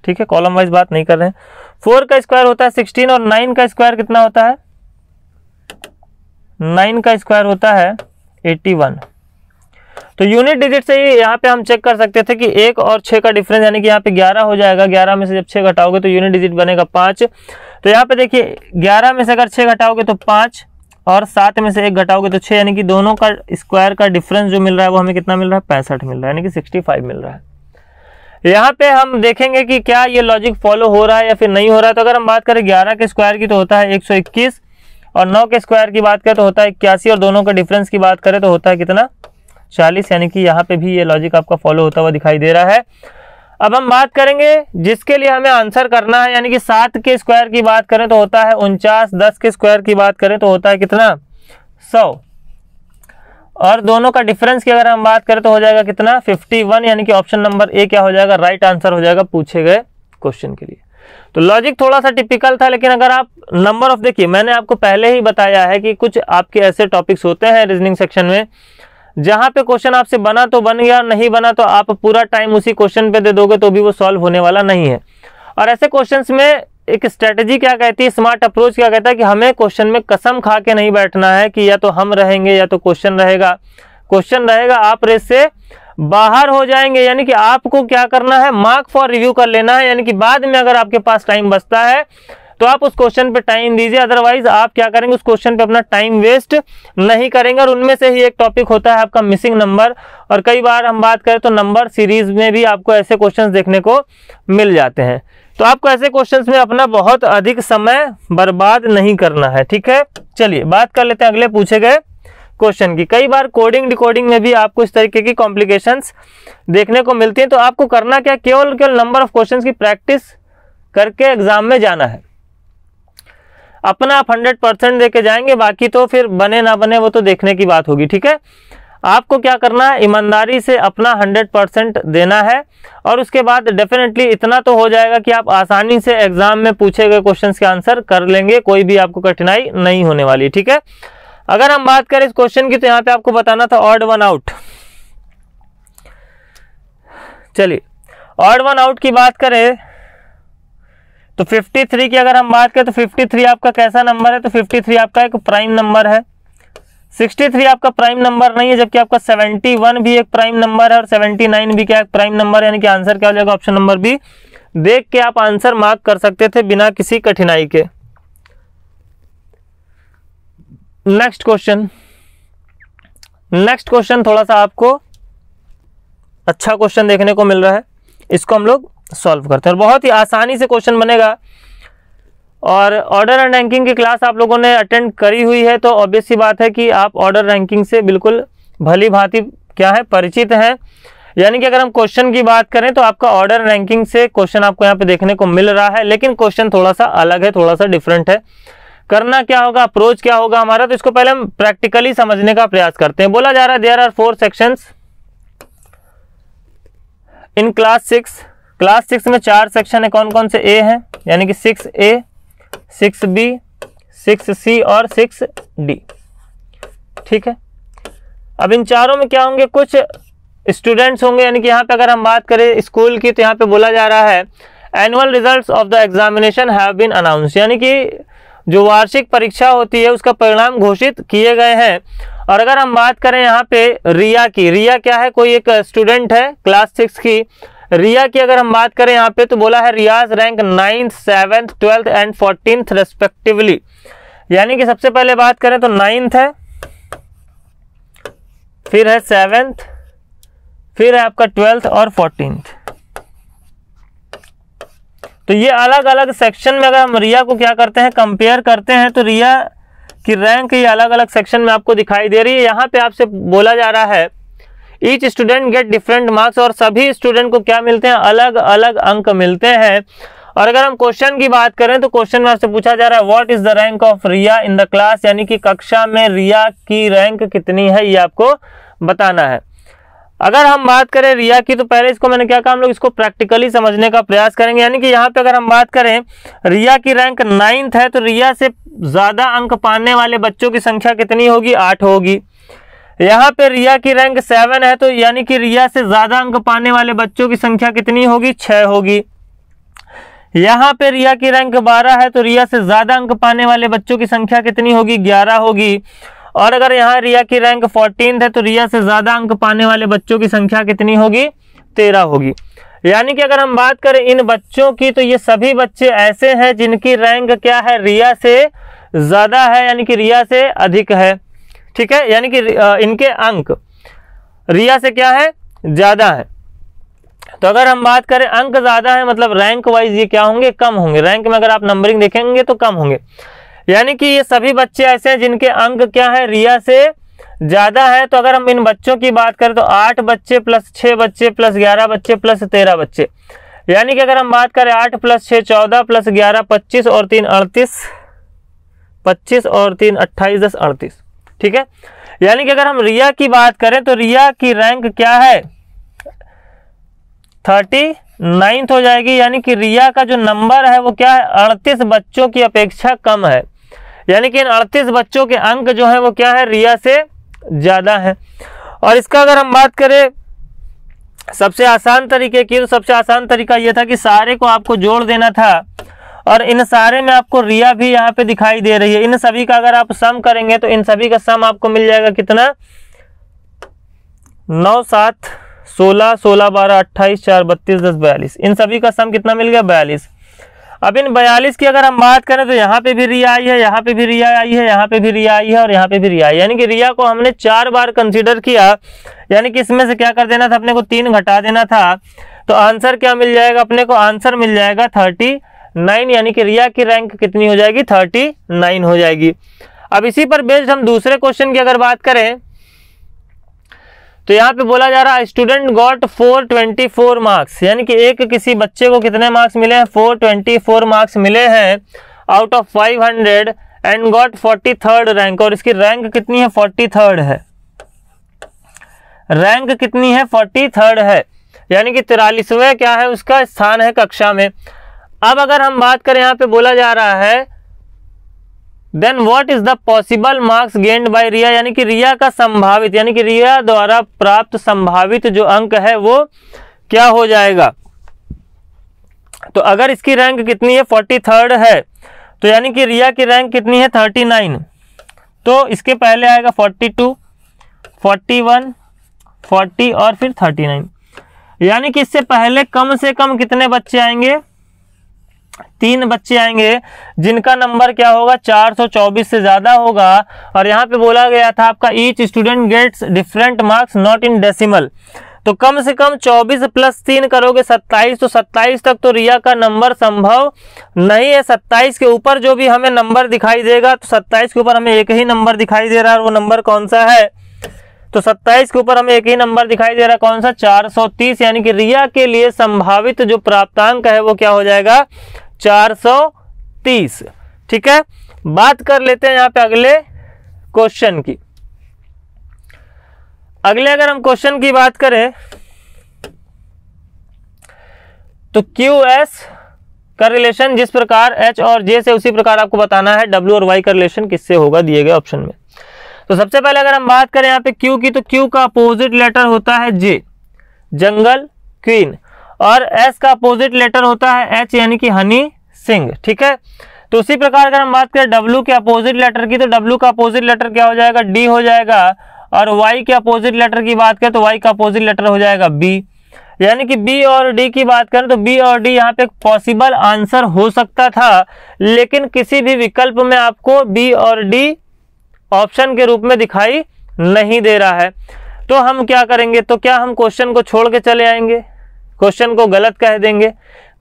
ठीक है कॉलम वाइज बात नहीं कर रहे हैं फोर का स्क्वायर होता है सिक्सटीन और नाइन का स्क्वायर कितना होता है नाइन का स्क्वायर होता है एट्टी वन तो यूनिट डिजिट से ही यहाँ पे हम चेक कर सकते थे कि एक और छः का डिफरेंस यानी कि यहाँ पे ग्यारह हो जाएगा ग्यारह में से जब छः घटाओगे तो यूनिट डिजिट बनेगा पाँच तो यहाँ पे देखिए ग्यारह में से अगर छः घटाओगे तो पाँच और सात में से एक घटाओगे तो छः यानी कि दोनों का स्क्वायर का डिफरेंस जो मिल रहा है वो हमें कितना मिल रहा है पैंसठ मिल रहा है यानी कि सिक्सटी फाइव मिल रहा है यहाँ पे हम देखेंगे कि क्या ये लॉजिक फॉलो हो रहा है या फिर नहीं हो रहा है तो अगर हम बात करें ग्यारह के स्क्वायर की तो होता है एक सौ इक्कीस और नौ के स्क्वायर की बात करें तो होता है इक्यासी और दोनों का डिफरेंस की बात करें तो होता है कितना चालीस यानी कि यहाँ पे भी ये लॉजिक आपका फॉलो होता हुआ दिखाई दे रहा है अब हम बात करेंगे जिसके लिए हमें आंसर करना है यानी कि सात के स्क्वायर की बात करें तो होता है उनचास दस के स्क्वायर की बात करें तो होता है कितना सौ और दोनों का डिफरेंस की अगर हम बात करें तो हो जाएगा कितना फिफ्टी वन यानी कि ऑप्शन नंबर ए क्या हो जाएगा राइट आंसर हो जाएगा पूछे गए क्वेश्चन के लिए तो लॉजिक थोड़ा सा टिपिकल था लेकिन अगर आप नंबर ऑफ देखिए मैंने आपको पहले ही बताया है कि कुछ आपके ऐसे टॉपिक्स होते हैं रीजनिंग सेक्शन में जहां पे क्वेश्चन आपसे बना तो बन गया नहीं बना तो आप पूरा टाइम उसी क्वेश्चन पे दे दोगे तो भी वो सॉल्व होने वाला नहीं है और ऐसे क्वेश्चंस में एक स्ट्रेटजी क्या कहती है स्मार्ट अप्रोच क्या कहता है कि हमें क्वेश्चन में कसम खा के नहीं बैठना है कि या तो हम रहेंगे या तो क्वेश्चन रहेगा क्वेश्चन रहेगा आप रेस से बाहर हो जाएंगे यानी कि आपको क्या करना है मार्क फॉर रिव्यू कर लेना है यानी कि बाद में अगर आपके पास टाइम बचता है तो आप उस क्वेश्चन पे टाइम दीजिए अदरवाइज आप क्या करेंगे उस क्वेश्चन पे अपना टाइम वेस्ट नहीं करेंगे और उनमें से ही एक टॉपिक होता है आपका मिसिंग नंबर और कई बार हम बात करें तो नंबर सीरीज में भी आपको ऐसे क्वेश्चन देखने को मिल जाते हैं तो आपको ऐसे क्वेश्चन में अपना बहुत अधिक समय बर्बाद नहीं करना है ठीक है चलिए बात कर लेते हैं अगले पूछे गए क्वेश्चन की कई बार कोडिंग डिकोडिंग में भी आपको इस तरीके की कॉम्प्लिकेशंस देखने को मिलती हैं तो आपको करना क्या केवल केवल नंबर ऑफ क्वेश्चंस की प्रैक्टिस करके एग्जाम में जाना है अपना आप हंड्रेड परसेंट दे के जाएंगे बाकी तो फिर बने ना बने वो तो देखने की बात होगी ठीक है आपको क्या करना है ईमानदारी से अपना हंड्रेड परसेंट देना है और उसके बाद डेफिनेटली इतना तो हो जाएगा कि आप आसानी से एग्ज़ाम में पूछे गए क्वेश्चंस के आंसर कर लेंगे कोई भी आपको कठिनाई नहीं होने वाली ठीक है अगर हम बात करें इस क्वेश्चन की तो यहाँ पे आपको बताना था ऑर्ड वन आउट चलिए ऑर्ड वन आउट की बात करें तो 53 की अगर हम बात करें तो 53 आपका कैसा नंबर है तो 53 आपका एक प्राइम नंबर है 63 आपका प्राइम नंबर नहीं है जबकि आपका 71 भी एक प्राइम नंबर है और 79 भी क्या एक प्राइम नंबर यानी कि आंसर क्या हो जाएगा ऑप्शन नंबर बी देख के आप आंसर मार्क कर सकते थे बिना किसी कठिनाई के नेक्स्ट क्वेश्चन नेक्स्ट क्वेश्चन थोड़ा सा आपको अच्छा क्वेश्चन देखने को मिल रहा है इसको हम लोग सॉल्व करते हैं और बहुत ही आसानी से क्वेश्चन बनेगा और ऑर्डर एंड रैंकिंग की क्लास आप लोगों ने अटेंड करी हुई है तो ऑब्वियस सी बात है कि आप ऑर्डर रैंकिंग से बिल्कुल भली भांति क्या है परिचित हैं यानी कि अगर हम क्वेश्चन की बात करें तो आपका ऑर्डर रैंकिंग से क्वेश्चन आपको यहाँ पे देखने को मिल रहा है लेकिन क्वेश्चन थोड़ा सा अलग है थोड़ा सा डिफरेंट है करना क्या होगा अप्रोच क्या होगा हमारा तो इसको पहले हम प्रैक्टिकली समझने का प्रयास करते हैं बोला जा रहा है there are four sections in class six class six में चार सेक्शन है कौन कौन से ए हैं यानी कि six A six B six C और सिक्स डी ठीक है अब इन चारों में क्या होंगे कुछ स्टूडेंट्स होंगे यानी कि यहाँ पे अगर हम बात करें स्कूल की तो यहाँ पे बोला जा रहा है annual results of the examination have been announce यानी कि जो वार्षिक परीक्षा होती है उसका परिणाम घोषित किए गए हैं और अगर हम बात करें यहाँ पे रिया की रिया क्या है कोई एक स्टूडेंट है क्लास सिक्स की रिया की अगर हम बात करें यहाँ पे तो बोला है Riyaz rank ninth seventh twelfth and fourteenth respectively यानी कि सबसे पहले बात करें तो नाइन्थ है फिर है सेवेंथ फिर है आपका ट्वेल्थ और फोर्टींथ तो ये अलग अलग सेक्शन में अगर हम रिया को क्या करते हैं कंपेयर करते हैं तो रिया की रैंक ये अलग अलग सेक्शन में आपको दिखाई दे रही है यहाँ पे आपसे बोला जा रहा है each student get different marks और सभी स्टूडेंट को क्या मिलते हैं अलग अलग अंक मिलते हैं और अगर हम क्वेश्चन की बात करें तो क्वेश्चन में आपसे पूछा जा रहा है what is the rank of Riya in the class यानी कि कक्षा में रिया की रैंक कितनी है ये आपको बताना है अगर हम बात करें रिया की तो पहले इसको मैंने क्या कहा हम लोग इसको प्रैक्टिकली समझने का प्रयास करेंगे यानी कि यहाँ पे अगर हम बात करें रिया की रैंक नाइन्थ है तो रिया से ज़्यादा अंक पाने वाले बच्चों की संख्या कितनी होगी आठ होगी यहाँ पे रिया की रैंक सेवन है तो यानी कि रिया से ज़्यादा अंक पाने वाले बच्चों की संख्या कितनी होगी छह होगी यहाँ पे रिया की रैंक बारह है तो रिया से ज़्यादा अंक पाने वाले बच्चों की संख्या कितनी होगी ग्यारह होगी और अगर यहाँ रिया की रैंक फोर्टीन है तो रिया से ज़्यादा अंक पाने वाले बच्चों की संख्या कितनी होगी तेरह होगी यानी कि अगर हम बात करें इन बच्चों की तो ये सभी बच्चे ऐसे हैं जिनकी रैंक क्या है रिया से ज़्यादा है यानी कि रिया से अधिक है ठीक है यानी कि इनके अंक रिया से क्या है ज़्यादा है तो अगर हम बात करें अंक ज़्यादा है मतलब रैंक वाइज ये क्या होंगे कम होंगे रैंक में अगर आप नंबरिंग देखेंगे तो कम होंगे यानी कि ये सभी बच्चे ऐसे हैं जिनके अंक क्या है रिया से ज़्यादा है तो अगर हम इन बच्चों की बात करें तो आठ बच्चे प्लस छः बच्चे प्लस ग्यारह बच्चे प्लस तेरह बच्चे यानी कि अगर हम बात करें आठ प्लस छः चौदह प्लस ग्यारह पच्चीस और तीन अड़तीस पच्चीस और तीन अट्ठाईस दस अड़तीस ठीक है यानी कि अगर हम रिया की बात करें तो रिया की रैंक क्या है थर्टी नाइन्थ हो जाएगी यानी कि रिया का जो नंबर है वो क्या है अड़तीस बच्चों की अपेक्षा कम है यानी कि इन अड़तीस बच्चों के अंक जो है वो क्या है रिया से ज़्यादा है और इसका अगर हम बात करें सबसे आसान तरीके की तो सबसे आसान तरीका ये था कि सारे को आपको जोड़ देना था और इन सारे में आपको रिया भी यहाँ पे दिखाई दे रही है इन सभी का अगर आप सम करेंगे तो इन सभी का सम आपको मिल जाएगा कितना नौ सात सोलह सोलह बारह अट्ठाईस चार बत्तीस दस बयालीस इन सभी का सम कितना मिल गया बयालीस अब इन बयालीस की अगर हम बात करें तो यहाँ पे भी रिया आई है यहाँ पे भी रिया आई है यहाँ पे भी रिया आई है और यहाँ पे भी रिया आई यानी कि रिया को हमने चार बार कंसिडर किया यानी कि इसमें से क्या कर देना था अपने को तीन घटा देना था तो आंसर क्या मिल जाएगा अपने को आंसर मिल जाएगा थर्टी नाइन यानी कि रिया की रैंक कितनी हो जाएगी थर्टी नाइन हो जाएगी अब इसी पर बेस्ड हम दूसरे क्वेश्चन की अगर बात करें तो यहाँ पे बोला जा रहा है स्टूडेंट गॉट फोर मार्क्स यानी कि एक किसी बच्चे को कितने मार्क्स मिले हैं फोर मार्क्स मिले हैं out of five hundred and got forty third rank और इसकी रैंक कितनी है फोर्टी थर्ड है रैंक कितनी है फोर्टी थर्ड है यानी कि तिरालीसवें क्या है उसका स्थान है कक्षा में अब अगर हम बात करें यहां पे बोला जा रहा है then what is the possible marks gained by Riya यानी कि रिया का संभावित यानी कि रिया द्वारा प्राप्त संभावित जो अंक है वो क्या हो जाएगा तो अगर इसकी रैंक कितनी है फोर्टी थर्ड है तो यानी कि रिया की रैंक कितनी है थर्टी नाइन तो इसके पहले आएगा forty two forty one forty और फिर थर्टी नाइन यानी कि इससे पहले कम से कम कितने बच्चे आएंगे तीन बच्चे आएंगे जिनका नंबर क्या होगा 424 से ज़्यादा होगा और यहाँ पे बोला गया था आपका each student gets different marks not in decimal तो कम से कम 24 प्लस तीन करोगे 27 तो 27 तक तो रिया का नंबर संभव नहीं है 27 के ऊपर जो भी हमें नंबर दिखाई देगा तो 27 के ऊपर हमें एक ही नंबर दिखाई दे रहा है और वो नंबर कौन सा है तो 27 के ऊपर हमें एक ही नंबर दिखाई दे रहा है कौन सा 430 यानी कि रिया के लिए संभावित जो प्राप्तांक है वो क्या हो जाएगा 430 ठीक है बात कर लेते हैं यहां पे अगले क्वेश्चन की अगले अगर हम क्वेश्चन की बात करें तो क्यू एस का रिलेशन जिस प्रकार एच और जे से उसी प्रकार आपको बताना है डब्ल्यू और वाई का रिलेशन किससे होगा दिए गए ऑप्शन में तो सबसे पहले अगर हम बात करें यहाँ पे क्यू की तो क्यू का अपोजिट लेटर होता है जे जंगल क्वीन और एस का अपोजिट लेटर होता है एच यानी कि हनी सिंह ठीक है तो उसी प्रकार अगर हम बात करें डब्ल्यू के अपोजिट लेटर की तो डब्ल्यू का अपोजिट लेटर क्या हो जाएगा डी हो जाएगा और वाई के अपोजिट लेटर की बात करें तो वाई का अपोजिट लेटर हो जाएगा बी यानी कि बी और डी की बात करें तो बी और डी यहाँ पे पॉसिबल आंसर हो सकता था लेकिन किसी भी विकल्प में आपको बी और डी ऑप्शन के रूप में दिखाई नहीं दे रहा है तो हम क्या करेंगे तो क्या हम क्वेश्चन को छोड़ के चले आएंगे क्वेश्चन को गलत कह देंगे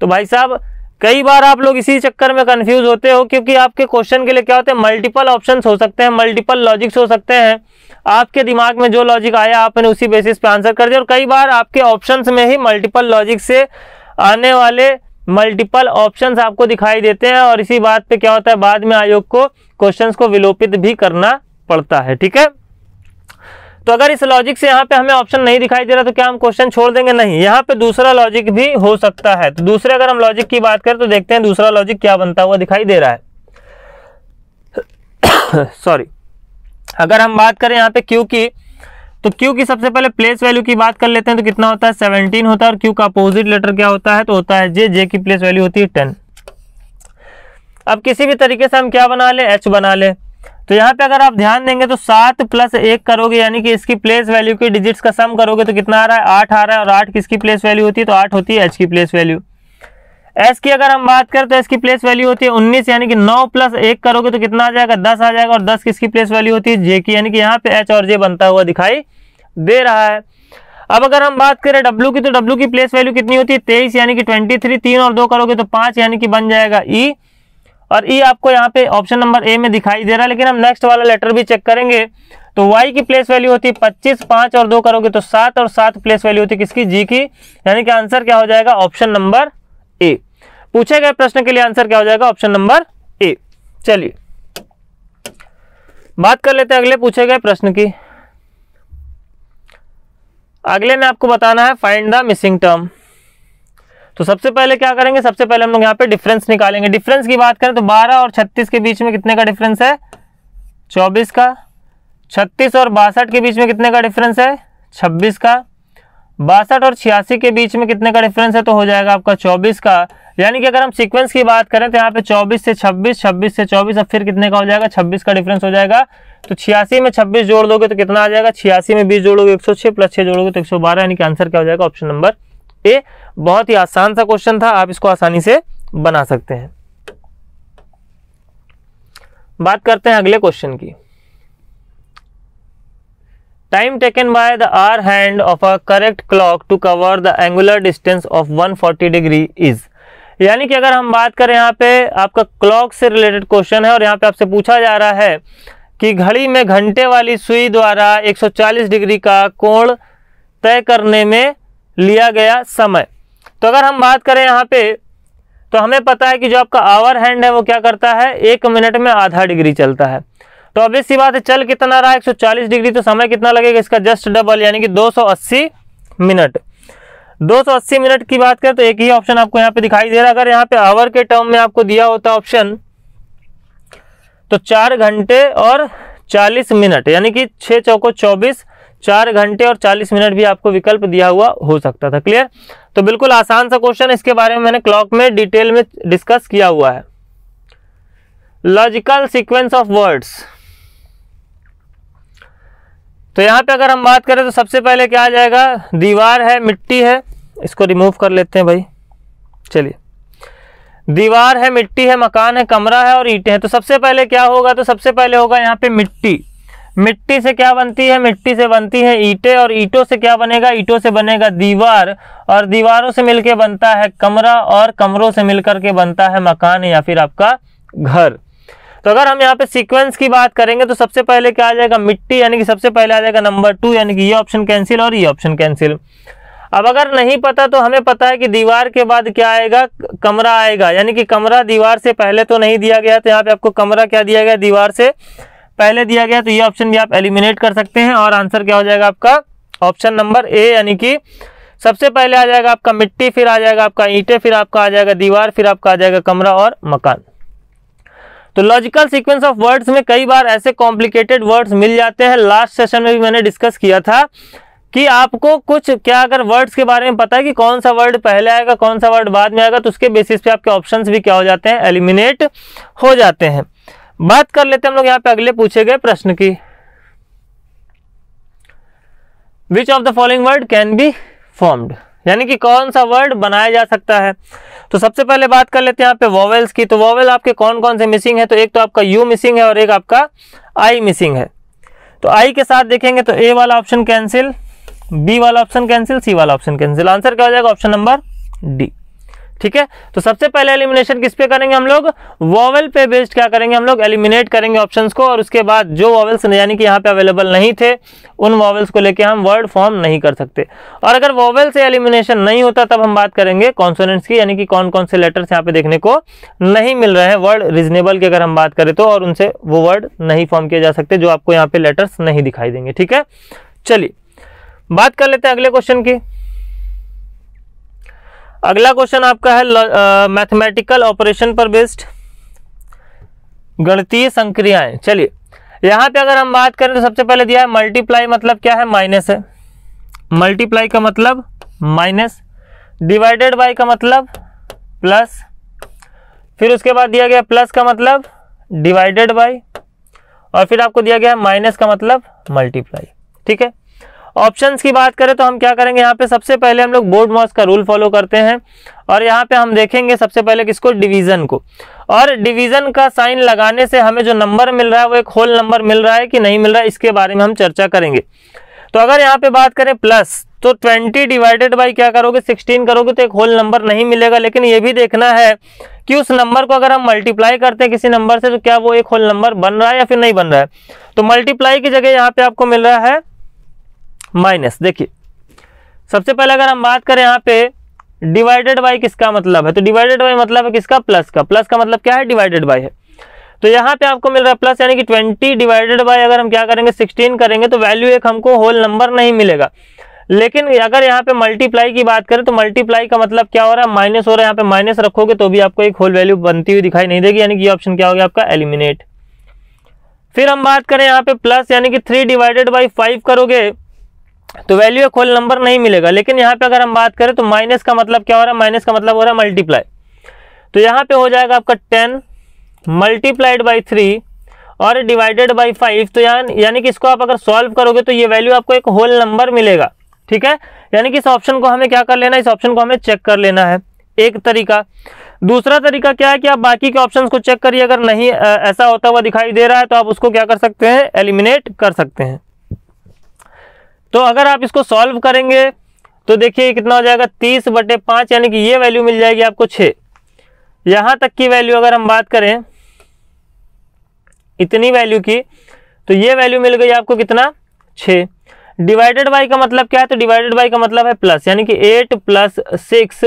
तो भाई साहब कई बार आप लोग इसी चक्कर में कंफ्यूज होते हो क्योंकि आपके क्वेश्चन के लिए क्या होते हैं मल्टीपल ऑप्शन हो सकते हैं मल्टीपल लॉजिक्स हो सकते हैं आपके दिमाग में जो लॉजिक आया आपने उसी बेसिस पे आंसर कर दिया और कई बार आपके ऑप्शंस में ही मल्टीपल लॉजिक से आने वाले मल्टीपल ऑप्शंस आपको दिखाई देते हैं और इसी बात पे क्या होता है बाद में आयोग को क्वेश्चंस को विलोपित भी करना पड़ता है ठीक है तो अगर इस लॉजिक से यहाँ पे हमें ऑप्शन नहीं दिखाई दे रहा तो क्या हम क्वेश्चन छोड़ देंगे नहीं यहाँ पे दूसरा लॉजिक भी हो सकता है तो दूसरे अगर हम लॉजिक की बात करें तो देखते हैं दूसरा लॉजिक क्या बनता हुआ दिखाई दे रहा है सॉरी अगर हम बात करें यहाँ पे क्यू की तो क्यू की सबसे पहले प्लेस वैल्यू की बात कर लेते हैं तो कितना होता है सेवनटीन होता है और क्यू का अपोजिट लेटर क्या होता है तो होता है जे जे की प्लेस वैल्यू होती है टेन अब किसी भी तरीके से हम क्या बना ले एच बना ले तो यहाँ पे अगर आप ध्यान देंगे तो सात प्लस एक करोगे यानी कि इसकी प्लेस वैल्यू की डिजिट्स का सम करोगे तो कितना आ रहा है आठ आ रहा है और आठ किसकी प्लेस वैल्यू होती है तो आठ होती है एच की प्लेस वैल्यू एस की अगर हम बात करें तो एस की प्लेस वैल्यू होती है उन्नीस यानी कि नौ प्लस एक करोगे तो कितना आ जाएगा दस आ जाएगा और दस किसकी प्लेस वैल्यू होती है जे की यानी कि यहाँ पे एच और जे बनता हुआ दिखाई दे रहा है अब अगर हम बात करें डब्ल्यू की तो डब्ल्यू की प्लेस वैल्यू कितनी होती है तेईस यानी कि ट्वेंटी थ्री तीन और दो करोगे तो पांच यानी कि बन जाएगा ई e। और ई e आपको यहाँ पे ऑप्शन नंबर ए में दिखाई दे रहा है लेकिन हम नेक्स्ट वाला लेटर भी चेक करेंगे तो वाई की प्लेस वैल्यू होती है पच्चीस पांच और दो करोगे तो सात और सात प्लेस वैल्यू होती है किसकी जी की यानी कि आंसर क्या हो जाएगा ऑप्शन नंबर ए पूछे गए प्रश्न के लिए आंसर क्या हो जाएगा ऑप्शन नंबर ए चलिए बात कर लेते हैं अगले पूछे गए प्रश्न की अगले ने आपको बताना है फाइंड द मिसिंग टर्म तो सबसे पहले क्या करेंगे सबसे पहले हम लोग यहाँ पे डिफरेंस निकालेंगे डिफरेंस की बात करें तो 12 और 36 के बीच में कितने का डिफरेंस है 24 का 36 और बासठ के बीच में कितने का डिफरेंस है 26 का बासठ और छियासी के बीच में कितने का डिफरेंस है तो हो जाएगा आपका चौबीस का यानी कि अगर हम सीक्वेंस की बात करें तो यहाँ पे चौबीस से छब्बीस छब्बीस से चौबीस अब फिर कितने का हो जाएगा छब्बीस का डिफरेंस हो जाएगा तो छियासी में छब्बीस जोड़ दोगे तो कितना आ जाएगा छियासी में बीस जोड़ोगे एक सौ छह प्लस छः जोड़ोगे तो एक सौ बारह यानी कि आंसर क्या हो जाएगा ऑप्शन नंबर ए बहुत ही आसान सा क्वेश्चन था आप इसको आसानी से बना सकते हैं बात करते हैं अगले क्वेश्चन की time taken by the hour hand of a correct clock to cover the angular distance of 140 degree is यानी कि अगर हम बात करें यहाँ पे आपका क्लॉक से रिलेटेड क्वेश्चन है और यहाँ पे आपसे पूछा जा रहा है कि घड़ी में घंटे वाली सुई द्वारा 140 डिग्री का कोण तय करने में लिया गया समय तो अगर हम बात करें यहाँ पे तो हमें पता है कि जो आपका आवर हैंड है वो क्या करता है एक मिनट में आधा डिग्री चलता है तो अब सी बात है चल कितना रहा है एक डिग्री तो समय कितना लगेगा इसका जस्ट डबल यानी कि 280 मिनट 280 मिनट की बात करें तो एक ही ऑप्शन आपको यहाँ पे दिखाई दे रहा है अगर यहाँ पे आवर के टर्म में आपको दिया होता ऑप्शन तो चार घंटे और चालीस मिनट यानी कि छः चौको चौबीस चार घंटे और चालीस मिनट भी आपको विकल्प दिया हुआ हो सकता था क्लियर तो बिल्कुल आसान सा क्वेश्चन इसके बारे में मैंने क्लॉक में डिटेल में डिस्कस किया हुआ है लॉजिकल सीक्वेंस ऑफ वर्ड्स तो यहाँ पे अगर हम बात करें तो सबसे पहले क्या आ जाएगा दीवार है मिट्टी है इसको रिमूव कर लेते हैं भाई चलिए दीवार है मिट्टी है मकान है कमरा है और ईंटें हैं तो सबसे पहले क्या होगा तो सबसे पहले होगा यहाँ पे मिट्टी मिट्टी से क्या बनती है मिट्टी से बनती है ईटें और ईंटों से क्या बनेगा ईंटों से बनेगा दीवार और दीवारों से मिलकर बनता है कमरा और कमरों से मिलकर के बनता है मकान या फिर आपका घर तो अगर हम यहाँ पे सीक्वेंस की बात करेंगे तो सबसे पहले क्या आ जाएगा मिट्टी यानी कि सबसे पहले आ जाएगा नंबर टू यानी कि ये ऑप्शन कैंसिल और ये ऑप्शन कैंसिल अब अगर नहीं पता तो हमें पता है कि दीवार के बाद क्या आएगा कमरा आएगा यानी कि कमरा दीवार से पहले तो नहीं दिया गया तो यहाँ पे आपको कमरा क्या दिया गया दीवार से पहले दिया गया तो ये ऑप्शन भी आप एलिमिनेट कर सकते हैं और आंसर क्या हो जाएगा आपका ऑप्शन नंबर ए यानी कि सबसे पहले आ जाएगा आपका मिट्टी फिर आ जाएगा आपका ईंटे फिर आपका आ जाएगा दीवार फिर आपका आ जाएगा कमरा और मकान तो लॉजिकल सीक्वेंस ऑफ वर्ड्स में कई बार ऐसे कॉम्प्लिकेटेड वर्ड्स मिल जाते हैं लास्ट सेशन में भी मैंने डिस्कस किया था कि आपको कुछ क्या अगर वर्ड्स के बारे में पता है कि कौन सा वर्ड पहले आएगा कौन सा वर्ड बाद में आएगा तो उसके बेसिस पे आपके ऑप्शंस भी क्या हो जाते हैं एलिमिनेट हो जाते हैं बात कर लेते हैं हम लोग यहाँ पे अगले पूछे गए प्रश्न की which of the following word can be formed यानी कि कौन सा वर्ड बनाया जा सकता है तो सबसे पहले बात कर लेते हैं यहाँ पे वॉवेल्स की तो वॉवेल आपके कौन कौन से मिसिंग है तो एक तो आपका यू मिसिंग है और एक आपका आई मिसिंग है तो आई के साथ देखेंगे तो ए वाला ऑप्शन कैंसिल बी वाला ऑप्शन कैंसिल सी वाला ऑप्शन कैंसिल आंसर क्या हो जाएगा ऑप्शन नंबर डी ठीक है तो सबसे पहले एलिमिनेशन किस पे करेंगे हम लोग वॉवल पे बेस्ड क्या करेंगे हम लोग एलिमिनेट करेंगे ऑप्शन को और उसके बाद जो वॉवल्स यानी कि यहाँ पे अवेलेबल नहीं थे उन वॉवल्स को लेके हम वर्ड फॉर्म नहीं कर सकते और अगर वॉवल से एलिमिनेशन नहीं होता तब हम बात करेंगे कॉन्सोनेंट्स की यानी कि कौन कौन से लेटर्स यहाँ पे देखने को नहीं मिल रहे हैं वर्ड रिजनेबल की अगर हम बात करें तो और उनसे वो वर्ड नहीं फॉर्म किए जा सकते जो आपको यहाँ पे लेटर्स नहीं दिखाई देंगे ठीक है चलिए बात कर लेते हैं अगले क्वेश्चन की अगला क्वेश्चन आपका है मैथमेटिकल ऑपरेशन पर बेस्ड गणतीय संक्रियाएं चलिए यहाँ पे अगर हम बात करें तो सबसे पहले दिया है मल्टीप्लाई मतलब क्या है माइनस है मल्टीप्लाई का मतलब माइनस डिवाइडेड बाय का मतलब प्लस फिर उसके बाद दिया गया प्लस का मतलब डिवाइडेड बाय और फिर आपको दिया गया है माइनस का मतलब मल्टीप्लाई ठीक है ऑप्शंस की बात करें तो हम क्या करेंगे यहाँ पे सबसे पहले हम लोग बोर्ड मॉस का रूल फॉलो करते हैं और यहाँ पे हम देखेंगे सबसे पहले किसको डिवीजन को और डिवीजन का साइन लगाने से हमें जो नंबर मिल रहा है वो एक होल नंबर मिल रहा है कि नहीं मिल रहा है इसके बारे में हम चर्चा करेंगे तो अगर यहाँ पे बात करें प्लस तो 20 डिवाइडेड बाई क्या करोगे 16 करोगे तो एक होल नंबर नहीं मिलेगा लेकिन ये भी देखना है कि उस नंबर को अगर हम मल्टीप्लाई करते हैं किसी नंबर से तो क्या वो एक होल नंबर बन रहा है या फिर नहीं बन रहा है तो मल्टीप्लाई की जगह यहाँ पे आपको मिल रहा है माइनस देखिए सबसे पहले अगर हम बात करें यहाँ पे डिवाइडेड बाई किसका मतलब है तो डिवाइडेड बाई मतलब है किसका प्लस का प्लस का मतलब क्या है डिवाइडेड बाई है तो यहाँ पे आपको मिल रहा है प्लस यानी कि ट्वेंटी डिवाइडेड बाय अगर हम क्या करेंगे सिक्सटीन करेंगे तो वैल्यू एक हमको होल नंबर नहीं मिलेगा लेकिन अगर यहाँ पे मल्टीप्लाई की बात करें तो मल्टीप्लाई का मतलब क्या हो रहा है माइनस हो रहा है यहाँ पे माइनस रखोगे तो भी आपको एक होल वैल्यू बनती हुई दिखाई नहीं देगी यानी कि ऑप्शन क्या हो गया आपका एलिमिनेट फिर हम बात करें यहाँ पे प्लस यानी कि थ्री डिवाइडेड बाई फाइव करोगे तो वैल्यू एक होल नंबर नहीं मिलेगा लेकिन यहाँ पे अगर हम बात करें तो माइनस का मतलब क्या हो रहा है माइनस का मतलब हो रहा है मल्टीप्लाई तो यहाँ पे हो जाएगा आपका टेन मल्टीप्लाइड बाई थ्री और डिवाइडेड बाई फाइव तो यहाँ यानी कि इसको आप अगर सॉल्व करोगे तो ये वैल्यू आपको एक होल नंबर मिलेगा ठीक है यानी कि इस ऑप्शन को हमें क्या कर लेना है इस ऑप्शन को हमें चेक कर लेना है एक तरीका दूसरा तरीका क्या है कि आप बाकी के ऑप्शंस को चेक करिए अगर नहीं ऐसा होता हुआ दिखाई दे रहा है तो आप उसको क्या कर सकते हैं एलिमिनेट कर सकते हैं तो अगर आप इसको सॉल्व करेंगे तो देखिए कितना हो जाएगा तीस बटे पाँच यानी कि ये वैल्यू मिल जाएगी आपको छः यहाँ तक की वैल्यू अगर हम बात करें इतनी वैल्यू की तो ये वैल्यू मिल गई आपको कितना छः डिवाइडेड बाई का मतलब क्या है तो डिवाइडेड बाई का मतलब है प्लस यानी कि एट प्लस सिक्स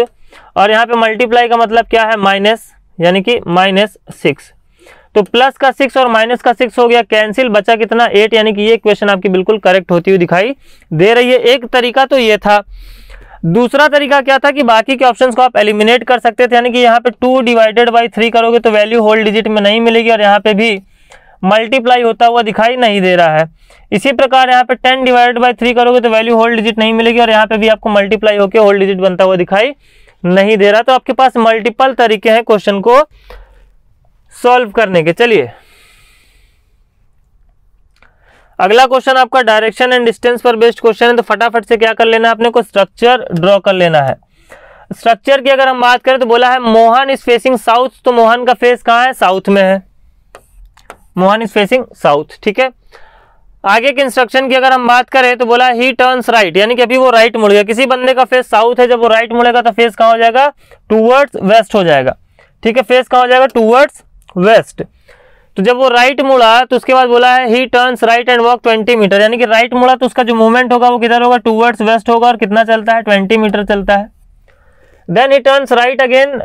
और यहाँ पे मल्टीप्लाई का मतलब क्या है माइनस यानी कि माइनस सिक्स तो प्लस का सिक्स और माइनस का सिक्स हो गया कैंसिल बचा कितना एट यानी कि ये क्वेश्चन आपकी बिल्कुल करेक्ट होती हुई दिखाई दे रही है एक तरीका तो ये था दूसरा तरीका क्या था कि बाकी के ऑप्शंस को आप एलिमिनेट कर सकते थे यानी कि यहाँ पे टू डिवाइडेड बाई थ्री करोगे तो वैल्यू होल डिजिट में नहीं मिलेगी और यहाँ पे भी मल्टीप्लाई होता हुआ दिखाई नहीं दे रहा है इसी प्रकार यहाँ पे टेन डिवाइडेड बाई थ्री करोगे तो वैल्यू होल डिजिट नहीं मिलेगी और यहाँ पे भी आपको मल्टीप्लाई होकर होल डिजिट बनता हुआ दिखाई नहीं दे रहा तो आपके पास मल्टीपल तरीके हैं क्वेश्चन को सॉल्व करने के चलिए अगला क्वेश्चन आपका डायरेक्शन एंड डिस्टेंस पर बेस्ड क्वेश्चन है तो फटाफट से क्या कर लेना है अपने को स्ट्रक्चर ड्रॉ कर लेना है स्ट्रक्चर की अगर हम बात करें तो बोला है मोहन इज फेसिंग साउथ तो मोहन का फेस कहाँ है साउथ में है मोहन इज फेसिंग साउथ ठीक है आगे के इंस्ट्रक्शन की अगर हम बात करें तो बोला ही टर्न्स राइट यानी कि अभी वो राइट मुड़ गया किसी बंदे का फेस साउथ है जब वो राइट मुड़ेगा तो फेस कहाँ हो जाएगा टूवर्ड्स वेस्ट हो जाएगा ठीक है फेस कहाँ हो जाएगा टूवर्ड्स वेस्ट तो जब वो राइट मुड़ा तो उसके बाद बोला है he turns right and walk 20 metre यानी कि राइट मुड़ा तो उसका जो मूवमेंट होगा वो किधर होगा टूवर्ड्स वेस्ट होगा और कितना चलता है ट्वेंटी मीटर चलता है then he turns right again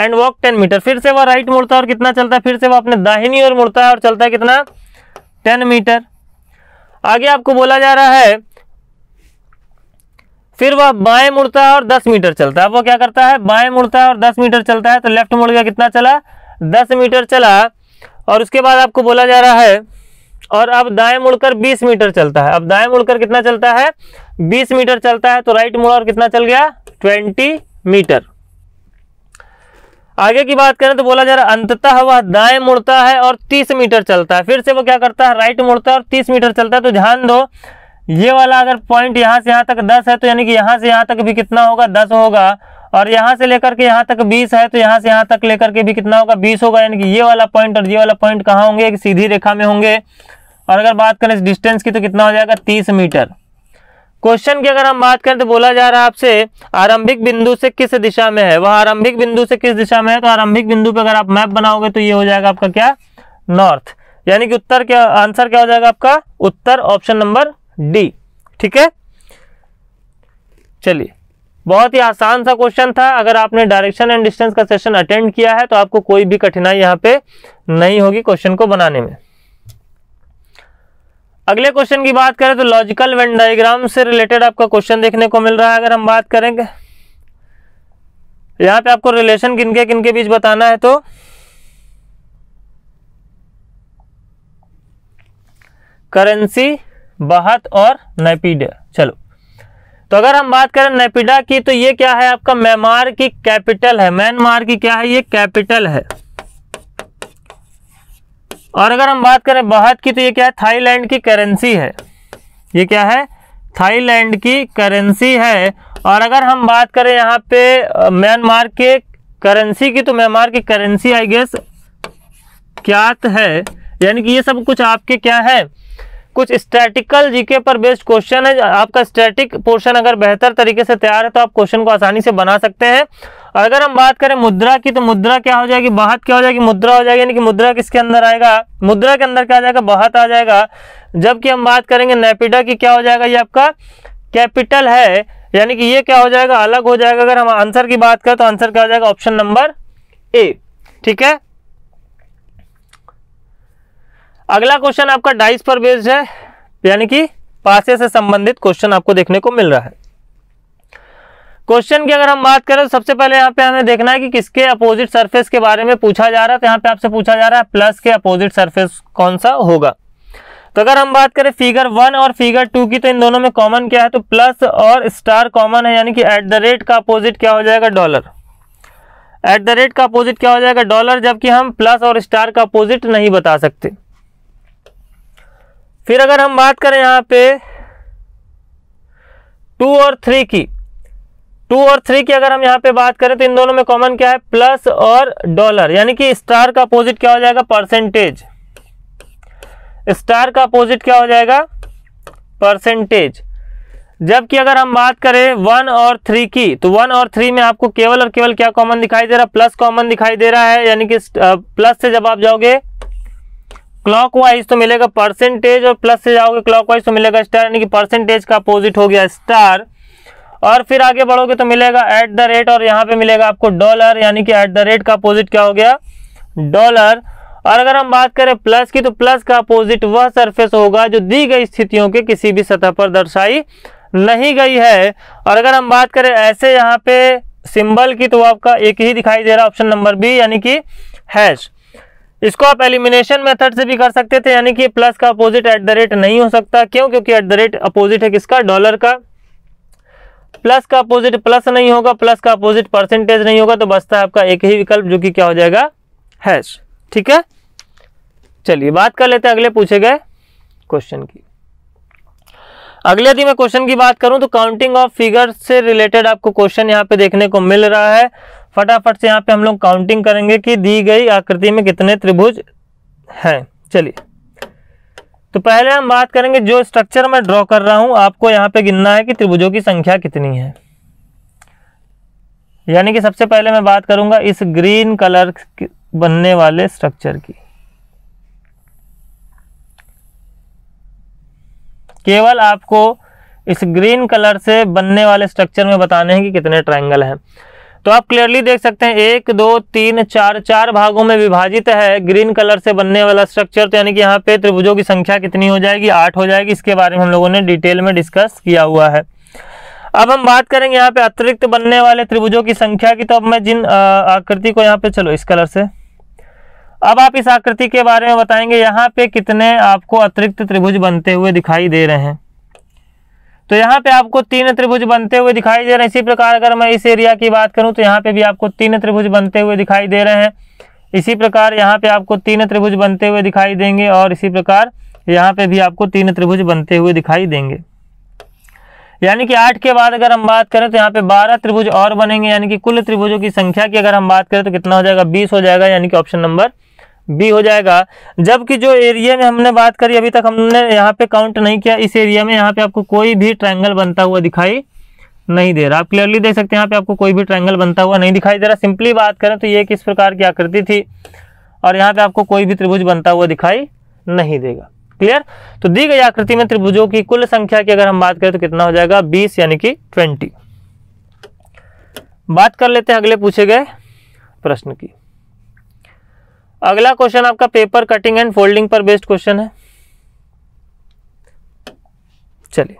and walk 10 metre फिर से वो राइट मुड़ता है और कितना चलता है फिर से वह अपने दाहिनी ओर मुड़ता है और चलता है कितना टेन मीटर आगे आपको बोला जा रहा है फिर वह बाएं मुड़ता है और दस मीटर चलता है वो क्या करता है बाएं मुड़ता है और दस मीटर चलता है तो लेफ्ट मुड़ गया कितना चला दस मीटर चला और उसके बाद आपको बोला जा रहा है और अब दाएं मुड़कर 20 मीटर चलता है अब दाएं मुड़कर कितना चलता है 20 मीटर चलता है तो राइट मुड़ा और कितना चल गया 20 मीटर आगे की बात करें तो बोला जा रहा अंततः वह दाएं मुड़ता है और 30 मीटर चलता है फिर से वो क्या करता है राइट मुड़ता है और 30 मीटर चलता है तो ध्यान दो ये वाला अगर पॉइंट यहां से यहां तक दस है तो यानी कि यहां से यहां तक भी कितना होगा दस होगा और यहाँ से लेकर के यहाँ तक बीस है तो यहाँ से यहाँ तक लेकर के भी कितना होगा बीस होगा यानी कि ये वाला पॉइंट और ये वाला पॉइंट कहाँ होंगे एक सीधी रेखा में होंगे और अगर बात करें इस डिस्टेंस की तो कितना हो जाएगा तीस मीटर क्वेश्चन की अगर हम बात करें तो बोला जा रहा है आपसे आरंभिक बिंदु से किस दिशा में है वह आरंभिक बिंदु से किस दिशा में है तो आरंभिक बिंदु पर अगर आप मैप बनाओगे तो ये हो जाएगा आपका क्या नॉर्थ यानी कि उत्तर क्या आंसर क्या हो जाएगा आपका उत्तर ऑप्शन नंबर डी ठीक है चलिए बहुत ही आसान सा क्वेश्चन था अगर आपने डायरेक्शन एंड डिस्टेंस का सेशन अटेंड किया है तो आपको कोई भी कठिनाई यहां पे नहीं होगी क्वेश्चन को बनाने में अगले क्वेश्चन की बात करें तो लॉजिकल वेन डायग्राम से रिलेटेड आपका क्वेश्चन देखने को मिल रहा है अगर हम बात करेंगे यहां पे आपको रिलेशन किनके किनके बीच बताना है तो करेंसी बहत और नेपीड चलो तो अगर हम बात करें नेपिडा की तो ये क्या है आपका म्यांमार की कैपिटल है म्यांमार की क्या है ये कैपिटल है और अगर हम बात करें बहत की तो ये क्या है थाईलैंड की करेंसी है ये क्या है थाईलैंड की करेंसी है और अगर हम बात करें यहाँ पे म्यांमार के करेंसी की तो म्यांमार की करेंसी आई गेस क्या है यानी कि ये सब कुछ आपके क्या है कुछ स्टैटिकल जीके पर बेस्ड क्वेश्चन है आपका स्टैटिक पोर्शन अगर बेहतर तरीके से तैयार है तो आप क्वेश्चन को आसानी से बना सकते हैं अगर हम बात करें मुद्रा की तो मुद्रा क्या हो जाएगी बहत क्या हो जाएगी मुद्रा हो जाएगी यानी कि मुद्रा किसके अंदर आएगा मुद्रा के अंदर क्या आ जाएगा बहत आ जाएगा जबकि हम बात करेंगे नेपिडा की क्या हो जाएगा ये आपका कैपिटल है यानी कि ये क्या हो जाएगा अलग हो जाएगा अगर हम आंसर की बात करें तो आंसर क्या हो जाएगा ऑप्शन नंबर ए ठीक है अगला क्वेश्चन आपका डाइस पर बेस्ड है यानी कि पासे से संबंधित क्वेश्चन आपको देखने को मिल रहा है क्वेश्चन की अगर हम बात करें तो सबसे पहले यहाँ पे हमें देखना है कि किसके अपोजिट सरफेस के बारे में पूछा जा रहा है तो यहाँ पे आपसे पूछा जा रहा है प्लस के अपोजिट सरफेस कौन सा होगा तो अगर हम बात करें फिगर वन और फिगर टू की तो इन दोनों में कॉमन क्या है तो प्लस और स्टार कॉमन है यानी कि एट द रेट का अपोजिट क्या हो जाएगा डॉलर एट द रेट का अपोजिट क्या हो जाएगा डॉलर जबकि हम प्लस और स्टार का अपोजिट नहीं बता सकते फिर अगर हम बात करें यहाँ पे टू और थ्री की टू और थ्री की अगर हम यहाँ पे बात करें तो इन दोनों में कॉमन क्या है प्लस और डॉलर यानी कि स्टार का अपोजिट क्या हो जाएगा परसेंटेज स्टार का अपोजिट क्या हो जाएगा परसेंटेज जबकि अगर हम बात करें वन और थ्री की तो वन और थ्री में आपको केवल और केवल क्या कॉमन दिखाई दे रहा है प्लस कॉमन दिखाई दे रहा है यानी कि प्लस से जब आप जाओगे क्लॉक वाइज तो मिलेगा परसेंटेज और प्लस से जाओगे क्लॉक वाइज तो मिलेगा स्टार यानी कि परसेंटेज का अपोजिट हो गया स्टार और फिर आगे बढ़ोगे तो मिलेगा एट द रेट और यहाँ पे मिलेगा आपको डॉलर यानी कि एट द रेट का अपोजिट क्या हो गया डॉलर और अगर हम बात करें प्लस की तो प्लस का अपोजिट वह सरफेस होगा जो दी गई स्थितियों के किसी भी सतह पर दर्शाई नहीं गई है और अगर हम बात करें ऐसे यहाँ पे सिंबल की तो आपका एक ही दिखाई दे रहा ऑप्शन नंबर बी यानी कि हैश इसको आप एलिमिनेशन मेथड से भी कर सकते थे यानी कि प्लस का अपोजिट एट द रेट नहीं हो सकता क्यों क्योंकि एट द रेट अपोजिट है किसका डॉलर का प्लस का अपोजिट प्लस नहीं होगा प्लस का अपोजिट परसेंटेज नहीं होगा तो बचता है आपका एक ही विकल्प जो कि क्या हो जाएगा हैश ठीक है चलिए बात कर लेते हैं अगले पूछे गए क्वेश्चन की अगले यदि मैं क्वेश्चन की बात करूं तो काउंटिंग ऑफ फिगर से रिलेटेड आपको क्वेश्चन यहां पे देखने को मिल रहा है फटाफट से यहाँ पे हम लोग काउंटिंग करेंगे कि दी गई आकृति में कितने त्रिभुज हैं चलिए तो पहले हम बात करेंगे जो स्ट्रक्चर मैं ड्रॉ कर रहा हूँ आपको यहाँ पे गिनना है कि त्रिभुजों की संख्या कितनी है यानी कि सबसे पहले मैं बात करूंगा इस ग्रीन कलर बनने वाले स्ट्रक्चर की केवल आपको इस ग्रीन कलर से बनने वाले स्ट्रक्चर में बताने हैं कि कितने ट्रायंगल हैं तो आप क्लियरली देख सकते हैं एक दो तीन चार चार भागों में विभाजित है ग्रीन कलर से बनने वाला स्ट्रक्चर तो यानी कि यहाँ पे त्रिभुजों की संख्या कितनी हो जाएगी आठ हो जाएगी इसके बारे में हम लोगों ने डिटेल में डिस्कस किया हुआ है अब हम बात करेंगे यहाँ पे अतिरिक्त बनने वाले त्रिभुजों की संख्या की तो अब मैं जिन आकृति को यहाँ पे चलो इस कलर से अब आप इस आकृति के बारे में बताएंगे यहाँ पे कितने आपको अतिरिक्त त्रिभुज बनते हुए दिखाई दे रहे हैं तो यहाँ पे आपको तीन त्रिभुज बनते हुए दिखाई दे रहे हैं इसी प्रकार अगर मैं इस एरिया की बात करूँ तो यहाँ पे भी आपको तीन त्रिभुज बनते हुए दिखाई दे रहे हैं इसी प्रकार यहाँ पे आपको तीन त्रिभुज बनते हुए दिखाई देंगे और इसी प्रकार यहाँ पे भी आपको तीन त्रिभुज बनते हुए दिखाई देंगे यानी कि आठ के बाद अगर हम बात करें तो यहाँ पे बारह त्रिभुज और बनेंगे यानी कि कुल त्रिभुजों की संख्या की अगर हम बात करें तो कितना हो जाएगा बीस हो जाएगा यानी कि ऑप्शन नंबर बी हो जाएगा जबकि जो एरिया में हमने बात करी अभी तक हमने यहाँ पे काउंट नहीं किया इस एरिया में यहाँ पे आपको कोई भी ट्रायंगल बनता हुआ दिखाई नहीं दे रहा आप क्लियरली देख सकते हैं यहाँ पे आपको कोई भी ट्रायंगल बनता हुआ नहीं दिखाई दे रहा सिंपली बात करें तो ये किस प्रकार की आकृति थी और यहाँ पे आपको कोई भी त्रिभुज बनता हुआ दिखाई नहीं देगा क्लियर तो दी गई आकृति में त्रिभुजों की कुल संख्या की अगर हम बात करें तो कितना हो जाएगा बीस यानी कि ट्वेंटी बात कर लेते हैं अगले पूछे गए प्रश्न की अगला क्वेश्चन आपका पेपर कटिंग एंड फोल्डिंग पर बेस्ड क्वेश्चन है चलिए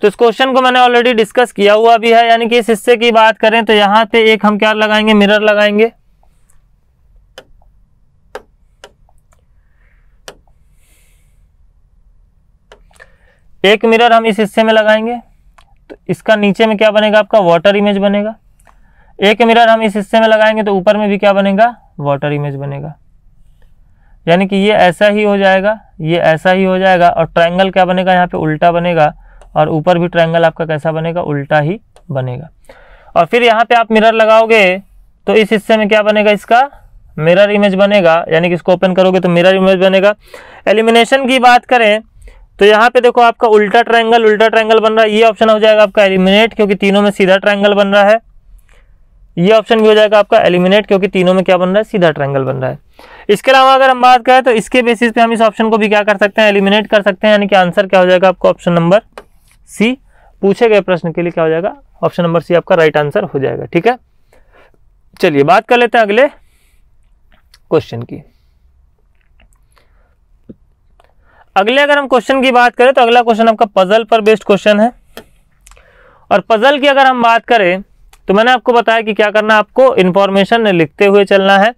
तो इस क्वेश्चन को मैंने ऑलरेडी डिस्कस किया हुआ भी है यानी कि इस हिस्से की बात करें तो यहां पे एक हम क्या लगाएंगे मिरर लगाएंगे एक मिरर हम इस हिस्से में लगाएंगे तो इसका नीचे में क्या बनेगा आपका वाटर इमेज बनेगा एक मिरर हम इस हिस्से में लगाएंगे तो ऊपर में भी क्या बनेगा वाटर इमेज बनेगा यानी कि ये ऐसा ही हो जाएगा ये ऐसा ही हो जाएगा और ट्रायंगल क्या बनेगा यहाँ पे उल्टा बनेगा और ऊपर भी ट्रायंगल आपका कैसा बनेगा उल्टा ही बनेगा और फिर यहाँ पे आप मिरर लगाओगे तो इस हिस्से में क्या बनेगा इसका मिरर इमेज बनेगा यानी कि इसको ओपन करोगे तो मिरर इमेज बनेगा एलिमिनेशन की बात करें तो यहाँ पे देखो आपका उल्टा ट्रायंगल उल्टा ट्रायंगल बन रहा है ये ऑप्शन हो जाएगा आपका एलिमिनेट क्योंकि तीनों में सीधा ट्रायंगल बन रहा है ये ऑप्शन भी हो जाएगा आपका एलिमिनेट क्योंकि तीनों में क्या बन रहा है सीधा ट्रायंगल बन रहा है इसके अलावा अगर हम बात करें तो इसके बेसिस पे हम इस ऑप्शन को भी क्या कर सकते हैं एलिमिनेट कर सकते हैं यानी कि आंसर क्या हो जाएगा आपको ऑप्शन नंबर सी पूछे गए प्रश्न के लिए क्या हो जाएगा ऑप्शन नंबर सी आपका राइट आंसर हो जाएगा ठीक है चलिए बात कर लेते हैं अगले क्वेश्चन की अगले अगर हम क्वेश्चन की बात करें तो अगला क्वेश्चन आपका पजल पर बेस्ड क्वेश्चन है और पजल की अगर हम बात करें तो मैंने आपको बताया कि क्या करना है आपको इन्फॉर्मेशन लिखते हुए चलना है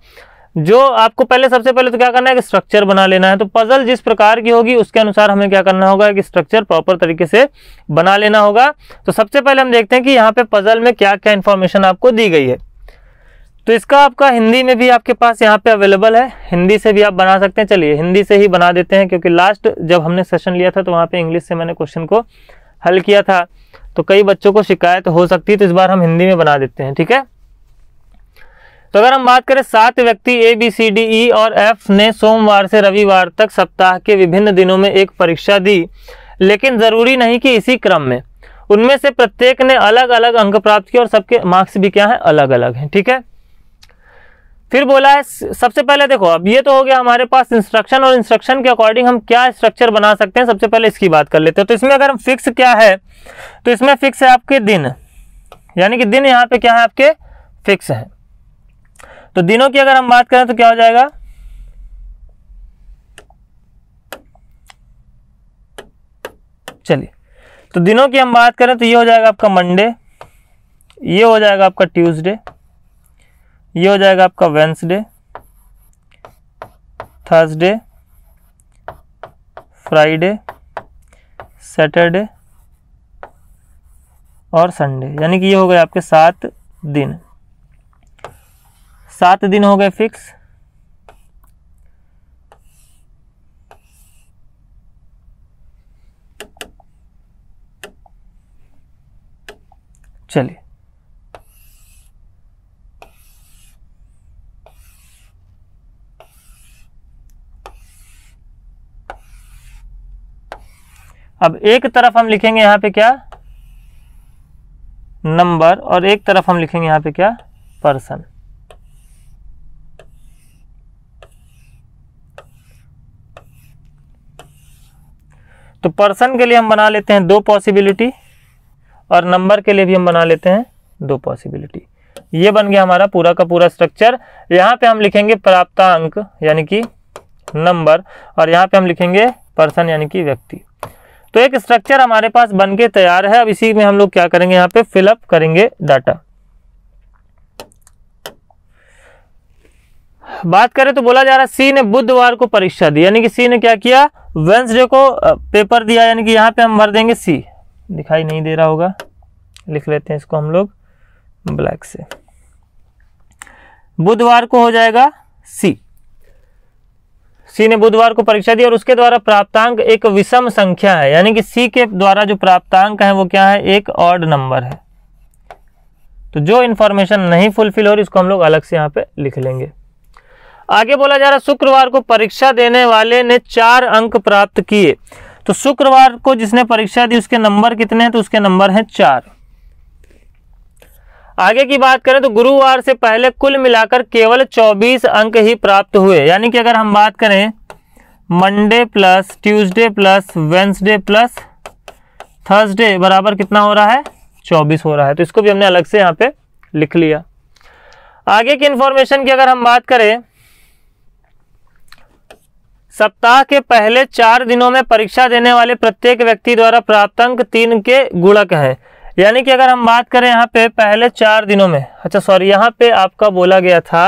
जो आपको पहले सबसे पहले तो क्या करना है कि स्ट्रक्चर बना लेना है तो पजल जिस प्रकार की होगी उसके अनुसार हमें क्या करना होगा कि स्ट्रक्चर प्रॉपर तरीके से बना लेना होगा तो सबसे पहले हम देखते हैं कि यहाँ पे पजल में क्या क्या इन्फॉर्मेशन आपको दी गई है तो इसका आपका हिंदी में भी आपके पास यहाँ पे अवेलेबल है हिंदी से भी आप बना सकते हैं चलिए हिंदी से ही बना देते हैं क्योंकि लास्ट जब हमने सेशन लिया था तो वहाँ पे इंग्लिश से मैंने क्वेश्चन को हल किया था तो कई बच्चों को शिकायत हो सकती है तो इस बार हम हिंदी में बना देते हैं ठीक है तो अगर हम बात करें सात व्यक्ति A B C D E और एफ ने सोमवार से रविवार तक सप्ताह के विभिन्न दिनों में एक परीक्षा दी लेकिन ज़रूरी नहीं कि इसी क्रम में उनमें से प्रत्येक ने अलग अलग अंक प्राप्त किए और सबके मार्क्स भी क्या है अलग अलग हैं ठीक है फिर बोला है सबसे पहले देखो अब ये तो हो गया हमारे पास इंस्ट्रक्शन और इंस्ट्रक्शन के अकॉर्डिंग हम क्या स्ट्रक्चर बना सकते हैं सबसे पहले इसकी बात कर लेते हैं तो इसमें अगर हम फिक्स क्या है तो इसमें फिक्स है आपके दिन यानी कि दिन यहाँ पे क्या है आपके फिक्स है तो दिनों की अगर हम बात करें तो क्या हो जाएगा चलिए तो दिनों की हम बात करें तो ये हो जाएगा आपका मंडे ये हो जाएगा आपका ट्यूसडे ये हो जाएगा आपका वेंसडे थर्सडे फ्राइडे सैटरडे और संडे यानी कि ये हो गए आपके सात दिन सात दिन हो गए फिक्स चलिए अब एक तरफ हम लिखेंगे यहाँ पे क्या नंबर और एक तरफ हम लिखेंगे यहाँ पे क्या पर्सन तो पर्सन के लिए हम बना लेते हैं दो पॉसिबिलिटी और नंबर के लिए भी हम बना लेते हैं दो पॉसिबिलिटी ये बन गया हमारा पूरा का पूरा स्ट्रक्चर यहाँ पे हम लिखेंगे प्राप्तांक यानी कि नंबर और यहाँ पे हम लिखेंगे पर्सन यानी कि व्यक्ति तो एक स्ट्रक्चर हमारे पास बन के तैयार है अब इसी में हम लोग क्या करेंगे यहाँ पे फिलअप करेंगे डाटा बात करें तो बोला जा रहा है सी ने बुधवार को परीक्षा दी यानी कि सी ने क्या किया वेंसडे को पेपर दिया यानी कि यहाँ पे हम भर देंगे सी दिखाई नहीं दे रहा होगा लिख लेते हैं इसको हम लोग ब्लैक से बुधवार को हो जाएगा सी सी ने बुधवार को परीक्षा दी और उसके द्वारा प्राप्तांक एक विषम संख्या है यानी कि सी के द्वारा जो प्राप्तांक है वो क्या है एक ऑड नंबर है तो जो इन्फॉर्मेशन नहीं फुलफिल हो रही उसको हम लोग अलग से यहाँ पे लिख लेंगे आगे बोला जा रहा शुक्रवार को परीक्षा देने वाले ने चार अंक प्राप्त किए तो शुक्रवार को जिसने परीक्षा दी उसके नंबर कितने हैं तो उसके नंबर हैं चार आगे की बात करें तो गुरुवार से पहले कुल मिलाकर केवल 24 अंक ही प्राप्त हुए यानी कि अगर हम बात करें Monday plus Tuesday plus Wednesday plus Thursday बराबर कितना हो रहा है 24 हो रहा है तो इसको भी हमने अलग से यहाँ पे लिख लिया आगे की इंफॉर्मेशन की अगर हम बात करें सप्ताह के पहले चार दिनों में परीक्षा देने वाले प्रत्येक व्यक्ति द्वारा प्राप्त अंक तीन के गुणक हैं यानी कि अगर हम बात करें यहाँ पे पहले चार दिनों में अच्छा सॉरी यहाँ पे आपका बोला गया था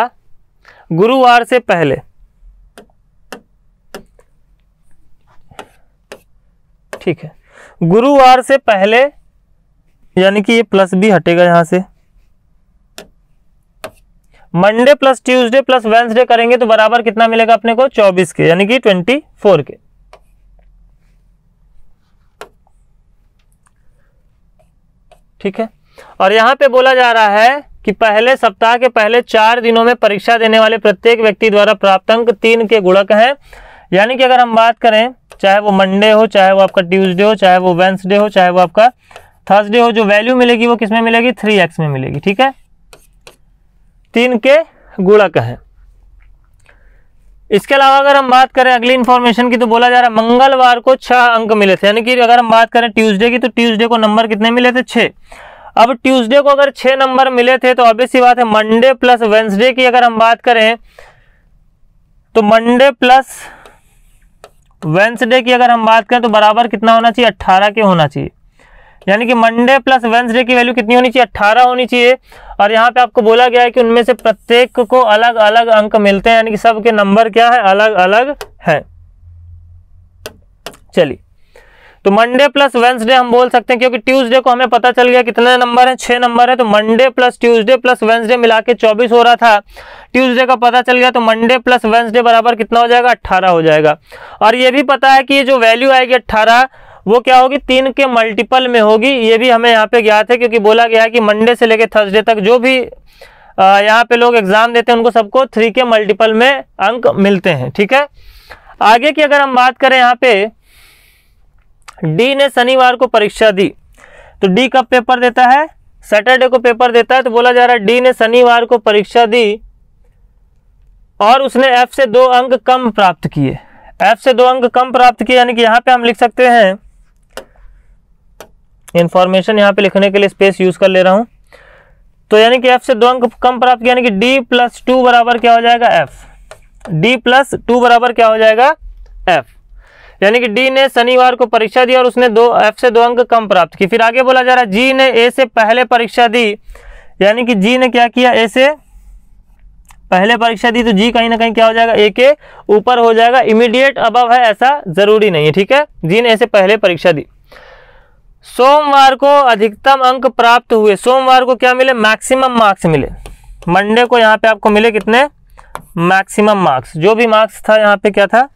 गुरुवार से पहले ठीक है गुरुवार से पहले यानी कि ये प्लस भी हटेगा यहां से Monday plus Tuesday plus Wednesday करेंगे तो बराबर कितना मिलेगा अपने को 24 के यानी कि 24 के ठीक है और यहाँ पे बोला जा रहा है कि पहले सप्ताह के पहले चार दिनों में परीक्षा देने वाले प्रत्येक व्यक्ति द्वारा प्राप्त अंक तीन के गुणक हैं यानी कि अगर हम बात करें चाहे वो मंडे हो चाहे वो आपका ट्यूजडे हो चाहे वो वेंसडे हो चाहे वो आपका थर्सडे हो जो वैल्यू मिलेगी वो किस में मिलेगी थ्री एक्स में मिलेगी ठीक है तीन के गुणक हैं इसके अलावा अगर हम बात करें अगली इन्फॉर्मेशन की तो बोला जा रहा है मंगलवार को छह अंक मिले थे यानी कि अगर हम बात करें ट्यूसडे की तो ट्यूसडे को नंबर कितने मिले थे छः अब ट्यूसडे को अगर छः नंबर मिले थे तो अभी सी बात है मंडे प्लस वेंसडे की अगर हम बात करें तो मंडे प्लस वेंसडे की अगर हम बात करें तो बराबर कितना होना चाहिए अट्ठारह के होना चाहिए यानी कि मंडे प्लस वेंसडे की वैल्यू कितनी होनी चाहिए अट्ठारह होनी चाहिए और यहाँ पे आपको बोला गया है कि उनमें से प्रत्येक को अलग अलग अंक मिलते हैं यानी कि सबके नंबर क्या है अलग अलग है चलिए तो मंडे प्लस वेंसडे हम बोल सकते हैं क्योंकि ट्यूसडे को हमें पता चल गया कितने नंबर हैं छह नंबर है तो Monday plus Tuesday plus Wednesday मिला के चौबीस हो रहा था ट्यूसडे का पता चल गया तो मंडे प्लस वेंसडे बराबर कितना हो जाएगा अट्ठारह हो जाएगा और ये भी पता है कि ये जो वैल्यू आएगी अट्ठारह वो क्या होगी तीन के मल्टीपल में होगी ये भी हमें यहाँ पे ज्ञात है क्योंकि बोला गया है कि मंडे से लेकर थर्सडे तक जो भी यहाँ पे लोग एग्जाम देते हैं उनको सबको थ्री के मल्टीपल में अंक मिलते हैं ठीक है आगे की अगर हम बात करें यहाँ पे डी ने शनिवार को परीक्षा दी तो डी कब पेपर देता है सैटरडे को पेपर देता है तो बोला जा रहा है डी ने शनिवार को परीक्षा दी और उसने एफ से दो अंक कम प्राप्त किए एफ से दो अंक कम प्राप्त किए यानी कि यहाँ पे हम लिख सकते हैं इन्फॉर्मेशन यहाँ पे लिखने के लिए स्पेस यूज कर ले रहा हूँ तो यानी कि एफ से दो अंक कम प्राप्त किया यानी कि डी प्लस टू बराबर क्या हो जाएगा एफ डी प्लस टू बराबर क्या हो जाएगा एफ यानी कि डी ने शनिवार को परीक्षा दी और उसने दो एफ से दो अंक कम प्राप्त की फिर आगे बोला जा रहा है जी ने ए से पहले परीक्षा दी यानी कि जी ने क्या किया ए से पहले परीक्षा दी तो जी कहीं ना कहीं क्या हो जाएगा ए के ऊपर हो जाएगा इमीडिएट अबव है ऐसा जरूरी नहीं है ठीक है जी ने ऐसे पहले परीक्षा दी सोमवार को अधिकतम अंक प्राप्त हुए सोमवार को क्या मिले मैक्सिमम मार्क्स मिले मंडे को यहाँ पे आपको मिले कितने मैक्सिमम मार्क्स जो भी मार्क्स था यहाँ पे क्या था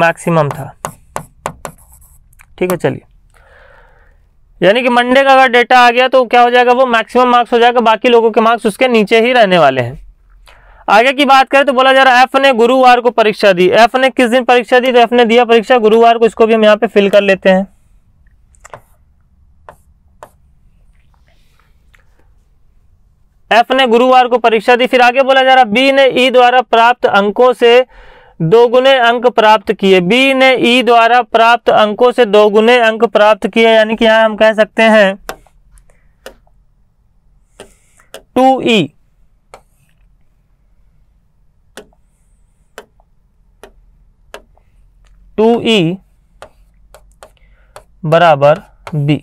मैक्सिमम था ठीक है चलिए यानी कि मंडे का अगर डेटा आ गया तो क्या हो जाएगा वो मैक्सिमम मार्क्स हो जाएगा बाकी लोगों के मार्क्स उसके नीचे ही रहने वाले हैं आगे की बात करें तो बोला जा रहा है एफ ने गुरुवार को परीक्षा दी एफ ने किस दिन परीक्षा दी तो एफ ने दिया परीक्षा गुरुवार को इसको भी हम यहाँ पे फिल कर लेते हैं एफ ने गुरुवार को परीक्षा दी फिर आगे बोला जा रहा बी ने ई e द्वारा प्राप्त अंकों से दोगुने अंक प्राप्त किए बी ने ई e द्वारा प्राप्त अंकों से दोगुने अंक प्राप्त किए यानी कि यहां हम कह सकते हैं two E e। Two E बराबर बी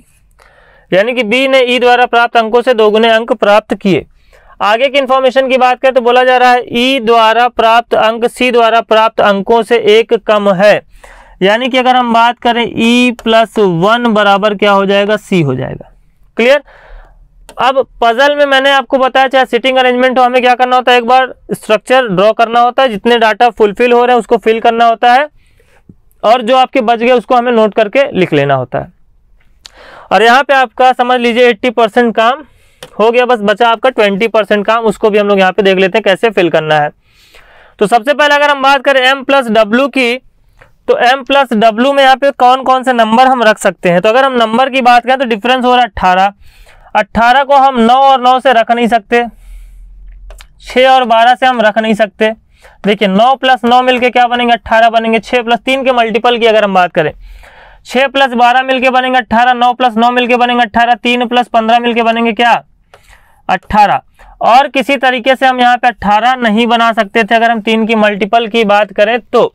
यानी कि बी ने ई द्वारा प्राप्त अंकों से दोगुने अंक प्राप्त किए आगे की इंफॉर्मेशन की बात करें तो बोला जा रहा है ई e द्वारा प्राप्त अंक सी द्वारा प्राप्त अंकों से एक कम है यानी कि अगर हम बात करें ई प्लस वन बराबर क्या हो जाएगा सी हो जाएगा क्लियर अब पजल में मैंने आपको बताया चाहे सिटिंग अरेंजमेंट हो हमें क्या करना होता है एक बार स्ट्रक्चर ड्रॉ करना होता है जितने डाटा फुलफिल हो रहे हैं उसको फिल करना होता है और जो आपके बच गए उसको हमें नोट करके लिख लेना होता है और यहाँ पे आपका समझ लीजिए 80 परसेंट काम हो गया बस बचा आपका ट्वेंटी परसेंट काम उसको भी हम लोग यहाँ पे देख लेते हैं कैसे फिल करना है तो सबसे पहले अगर हम बात करें एम प्लस डब्ल्यू की तो एम प्लस डब्ल्यू में यहाँ पे कौन कौन से नंबर हम रख सकते हैं तो अगर हम नंबर की बात करें तो डिफरेंस हो रहा है अट्ठारह अट्ठारह को हम नौ और नौ से रख नहीं सकते छः और बारह से हम रख नहीं सकते देखिए नौ प्लस नौ मिलकर क्या बनेंगे अट्ठारह बनेंगे छः प्लस तीन के मल्टीपल की अगर हम बात करें छः प्लस बारह मिलके बनेंगे अट्ठारह नौ प्लस नौ मिलके बनेंगे अट्ठारह तीन प्लस पंद्रह मिलके बनेंगे क्या अट्ठारह और किसी तरीके से हम यहाँ पे अट्ठारह नहीं बना सकते थे अगर हम तीन की मल्टीपल की बात करें तो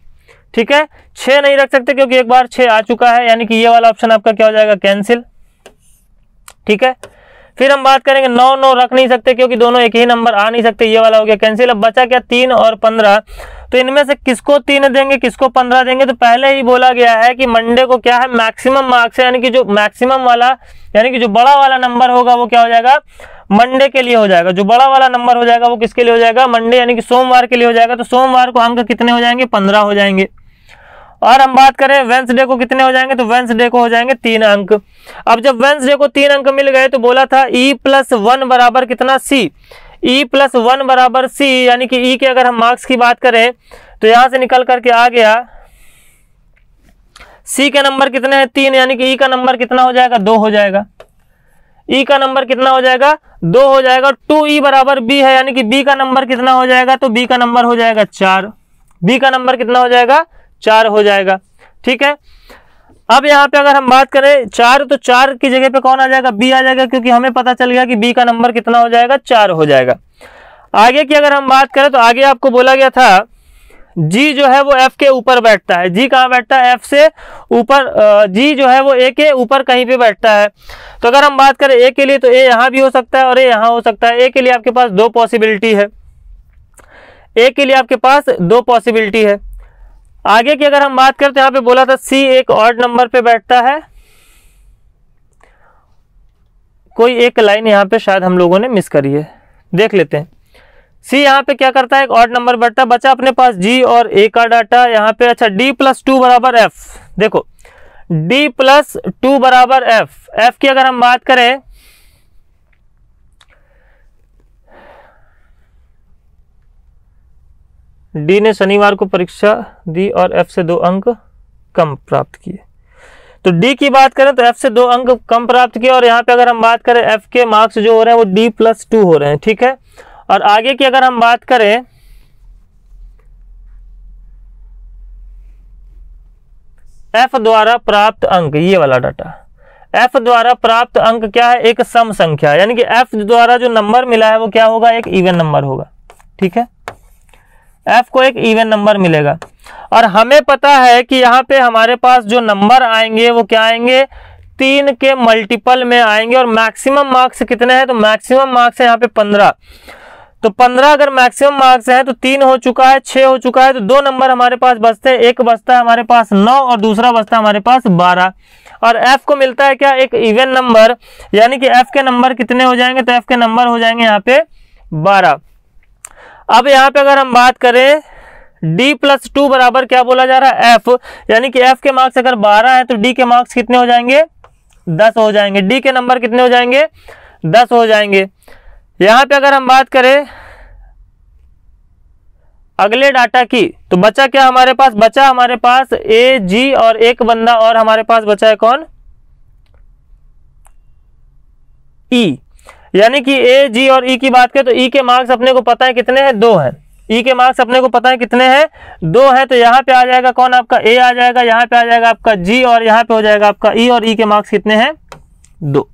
ठीक है छः नहीं रख सकते क्योंकि एक बार छः आ चुका है यानी कि ये वाला ऑप्शन आपका क्या हो जाएगा कैंसिल ठीक है फिर हम बात करेंगे नौ नौ रख नहीं सकते क्योंकि दोनों एक ही नंबर आ नहीं सकते ये वाला हो गया कैंसिल अब बचा क्या तीन और पंद्रह तो इनमें से किसको तीन देंगे किसको पंद्रह देंगे तो पहले ही बोला गया है कि मंडे को क्या है मैक्सिमम मार्क्स है यानी कि जो मैक्सिमम वाला यानी कि जो बड़ा वाला नंबर होगा वो क्या हो जाएगा मंडे के लिए हो जाएगा जो बड़ा वाला नंबर हो जाएगा वो किसके लिए हो जाएगा मंडे यानी कि सोमवार के लिए हो जाएगा तो सोमवार को अंक कितने हो जाएंगे पंद्रह हो जाएंगे और हम बात करें वेंसडे को कितने हो जाएंगे तो वेंसडे को हो जाएंगे तीन अंक अब जब वेंसडे को तीन अंक मिल गए तो बोला था ई प्लस वन बराबर कितना सी ई प्लस वन बराबर सी यानी कि ई e के अगर हम मार्क्स की बात करें तो यहां से निकल करके आ गया सी के नंबर कितने हैं तीन यानी कि ई e का नंबर कितना हो जाएगा दो हो जाएगा ई e का नंबर कितना हो जाएगा दो हो जाएगा टू ई e बराबर बी है यानी कि बी का नंबर कितना हो जाएगा तो बी का नंबर हो जाएगा चार बी का नंबर कितना हो जाएगा चार हो जाएगा ठीक है अब यहाँ पे अगर हम बात करें चार तो चार की जगह पे कौन आ जाएगा बी आ जाएगा क्योंकि हमें पता चल गया कि बी का नंबर कितना हो जाएगा चार हो जाएगा आगे की अगर हम बात करें तो आगे आपको बोला गया था जी जो है वो एफ के ऊपर बैठता है जी कहाँ बैठता है एफ से ऊपर जी जो है वो ए के ऊपर कहीं पे बैठता है तो अगर हम बात करें ए के लिए तो ए यहाँ भी हो सकता है और ए यहाँ हो सकता है ए के लिए आपके पास दो पॉसिबिलिटी है ए के लिए आपके पास दो पॉसिबिलिटी है आगे की अगर हम बात करें तो यहाँ पे बोला था सी एक ऑड नंबर पे बैठता है कोई एक लाइन यहाँ पे शायद हम लोगों ने मिस करी है देख लेते हैं सी यहाँ पे क्या करता है एक ऑर्ड नंबर बढ़ता है बचा अपने पास जी और ए का डाटा यहाँ पे अच्छा डी प्लस टू बराबर एफ देखो डी प्लस टू बराबर एफ एफ की अगर हम बात करें डी ने शनिवार को परीक्षा दी और एफ से दो अंक कम प्राप्त किए तो डी की बात करें तो एफ से दो अंक कम प्राप्त किए और यहाँ पे अगर हम बात करें एफ के मार्क्स जो हो रहे हैं वो डी प्लस टू हो रहे हैं ठीक है और आगे की अगर हम बात करें एफ द्वारा प्राप्त अंक ये वाला डाटा एफ द्वारा प्राप्त अंक क्या है एक सम संख्या यानी कि एफ द्वारा जो नंबर मिला है वो क्या होगा एक इवन नंबर होगा ठीक है एफ को एक इवन नंबर मिलेगा और हमें पता है कि यहां पे हमारे पास जो नंबर आएंगे वो क्या आएंगे तीन के मल्टीपल में आएंगे और मैक्सिमम मार्क्स कितने हैं तो मैक्सिमम मार्क्स है यहाँ पे पंद्रह तो पंद्रह अगर मैक्सिमम मार्क्स है तो तीन हो चुका है छह हो चुका है तो दो नंबर हमारे पास बचते हैं एक बचता है हमारे पास नौ और दूसरा बचता है हमारे पास बारह और एफ को मिलता है क्या एक इवेन नंबर यानी कि एफ के नंबर कितने हो जाएंगे तो एफ के नंबर हो जाएंगे यहाँ पे बारह अब यहाँ पे अगर हम बात करें d प्लस टू बराबर क्या बोला जा रहा है f यानी कि f के मार्क्स अगर 12 है तो d के मार्क्स कितने हो जाएंगे 10 हो जाएंगे d के नंबर कितने हो जाएंगे 10 हो जाएंगे यहाँ पे अगर हम बात करें अगले डाटा की तो बचा क्या हमारे पास बचा हमारे पास ए जी और एक बंदा और हमारे पास बचा है कौन ई e. यानी कि ए जी और ई e की बात करें तो ई e के मार्क्स अपने को पता है कितने हैं दो हैं ई e के मार्क्स अपने को पता है कितने हैं दो हैं तो यहाँ पे आ जाएगा कौन आपका ए आ जाएगा यहाँ पे आ जाएगा आपका जी और यहाँ पे हो जाएगा आपका ई e और ई e के मार्क्स कितने हैं दो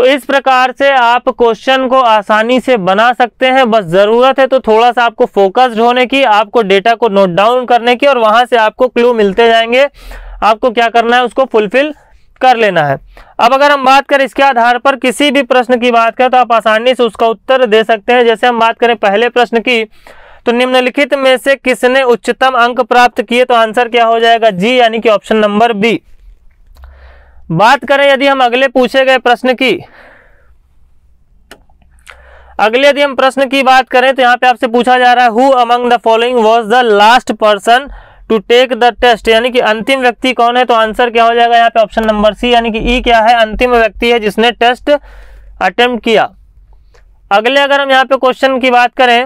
तो इस प्रकार से आप क्वेश्चन को आसानी से बना सकते हैं बस ज़रूरत है तो थोड़ा सा आपको फोकस्ड होने की आपको डेटा को नोट डाउन करने की और वहां से आपको क्लू मिलते जाएंगे आपको क्या करना है उसको फुलफिल कर लेना है अब अगर हम बात करें इसके आधार पर किसी भी प्रश्न की बात करें तो आप आसानी से उसका उत्तर दे सकते हैं जैसे हम बात करें पहले प्रश्न की तो निम्नलिखित में से किसने उच्चतम अंक प्राप्त किए तो आंसर क्या हो जाएगा जी यानी कि ऑप्शन नंबर बी बात करें यदि हम अगले पूछे गए प्रश्न की अगले यदि हम प्रश्न की बात करें तो यहाँ पे आपसे पूछा जा रहा है who among the following was the last person to take the test यानी कि अंतिम व्यक्ति कौन है तो आंसर क्या हो जाएगा यहाँ पे ऑप्शन नंबर सी यानी कि ई क्या है अंतिम व्यक्ति है जिसने टेस्ट अटेम्प्ट किया अगले अगर हम यहाँ पे क्वेश्चन की बात करें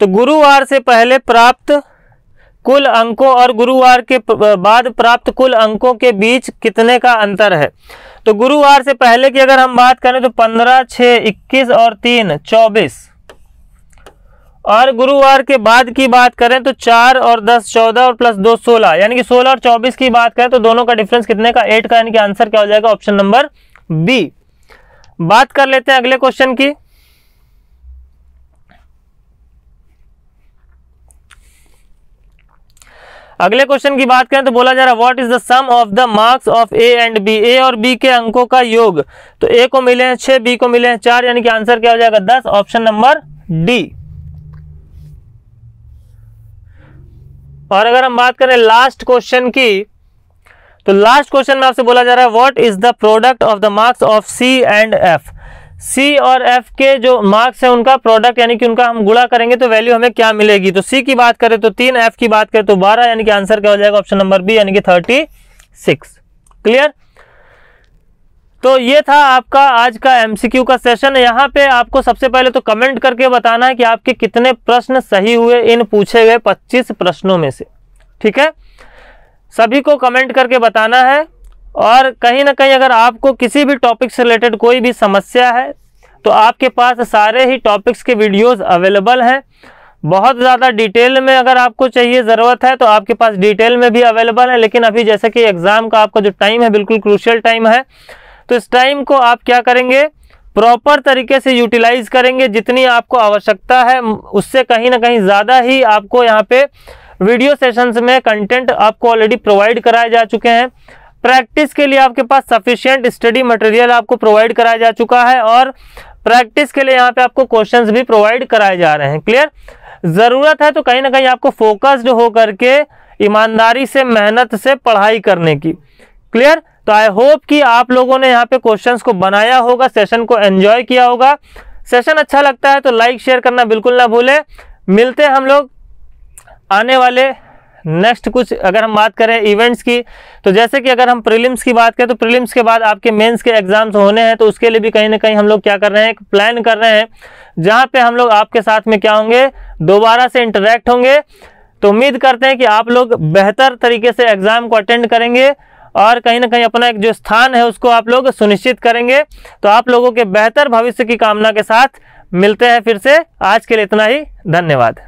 तो गुरुवार से पहले प्राप्त कुल अंकों और गुरुवार के बाद प्राप्त कुल अंकों के बीच कितने का अंतर है तो गुरुवार से पहले की अगर हम बात करें तो पंद्रह छः इक्कीस और तीन चौबीस और गुरुवार के बाद की बात करें तो चार और दस चौदह और प्लस दो सोलह यानी कि सोलह और चौबीस की बात करें तो दोनों का डिफरेंस कितने का एट का यानी कि आंसर क्या हो जाएगा ऑप्शन नंबर बी बात कर लेते हैं अगले क्वेश्चन की अगले क्वेश्चन की बात करें तो बोला जा रहा है what is the sum of the marks of A and B A और बी के अंकों का योग तो ए को मिले हैं छह बी को मिले हैं चार यानी कि आंसर क्या हो जाएगा दस ऑप्शन नंबर डी और अगर हम बात करें लास्ट क्वेश्चन की तो लास्ट क्वेश्चन में आपसे बोला जा रहा है what is the product of the marks of C and F C और एफ के जो मार्क्स हैं उनका प्रोडक्ट यानी कि उनका हम गुड़ा करेंगे तो वैल्यू हमें क्या मिलेगी तो सी की बात करें तो तीन एफ की बात करें तो बारह यानी कि आंसर क्या हो जाएगा ऑप्शन नंबर बी यानी कि थर्टी सिक्स क्लियर तो ये था आपका आज का एमसीक्यू का सेशन यहाँ पे आपको सबसे पहले तो कमेंट करके बताना है कि आपके कितने प्रश्न सही हुए इन पूछे गए पच्चीस प्रश्नों में से ठीक है सभी को कमेंट करके बताना है और कहीं ना कहीं अगर आपको किसी भी टॉपिक से रिलेटेड कोई भी समस्या है तो आपके पास सारे ही टॉपिक्स के वीडियोस अवेलेबल हैं बहुत ज़्यादा डिटेल में अगर आपको चाहिए ज़रूरत है तो आपके पास डिटेल में भी अवेलेबल है लेकिन अभी जैसे कि एग्ज़ाम का आपका जो टाइम है बिल्कुल क्रूशियल टाइम है तो इस टाइम को आप क्या करेंगे प्रॉपर तरीके से यूटिलाइज करेंगे जितनी आपको आवश्यकता है उससे कहीं ना कहीं ज़्यादा ही आपको यहाँ पे वीडियो सेशंस में कंटेंट आपको ऑलरेडी प्रोवाइड कराए जा चुके हैं प्रैक्टिस के लिए आपके पास सफिशियंट स्टडी मटेरियल आपको प्रोवाइड कराया जा चुका है और प्रैक्टिस के लिए यहाँ पे आपको क्वेश्चंस भी प्रोवाइड कराए जा रहे हैं क्लियर ज़रूरत है तो कहीं ना कहीं आपको फोकस्ड होकर के ईमानदारी से मेहनत से पढ़ाई करने की क्लियर तो आई होप कि आप लोगों ने यहाँ पे क्वेश्चंस को बनाया होगा सेशन को एंजॉय किया होगा सेशन अच्छा लगता है तो लाइक शेयर करना बिल्कुल ना भूलें मिलते हैं हम लोग आने वाले नेक्स्ट कुछ अगर हम बात करें इवेंट्स की तो जैसे कि अगर हम प्रीलिम्स की बात करें तो प्रीलिम्स के बाद आपके मेंस के एग्जाम्स होने हैं तो उसके लिए भी कहीं ना कहीं हम लोग क्या कर रहे हैं एक प्लान कर रहे हैं जहाँ पे हम लोग आपके साथ में क्या होंगे दोबारा से इंटरेक्ट होंगे तो उम्मीद करते हैं कि आप लोग बेहतर तरीके से एग्ज़ाम को अटेंड करेंगे और कहीं ना कहीं अपना एक जो स्थान है उसको आप लोग सुनिश्चित करेंगे तो आप लोगों के बेहतर भविष्य की कामना के साथ मिलते हैं फिर से आज के लिए इतना ही धन्यवाद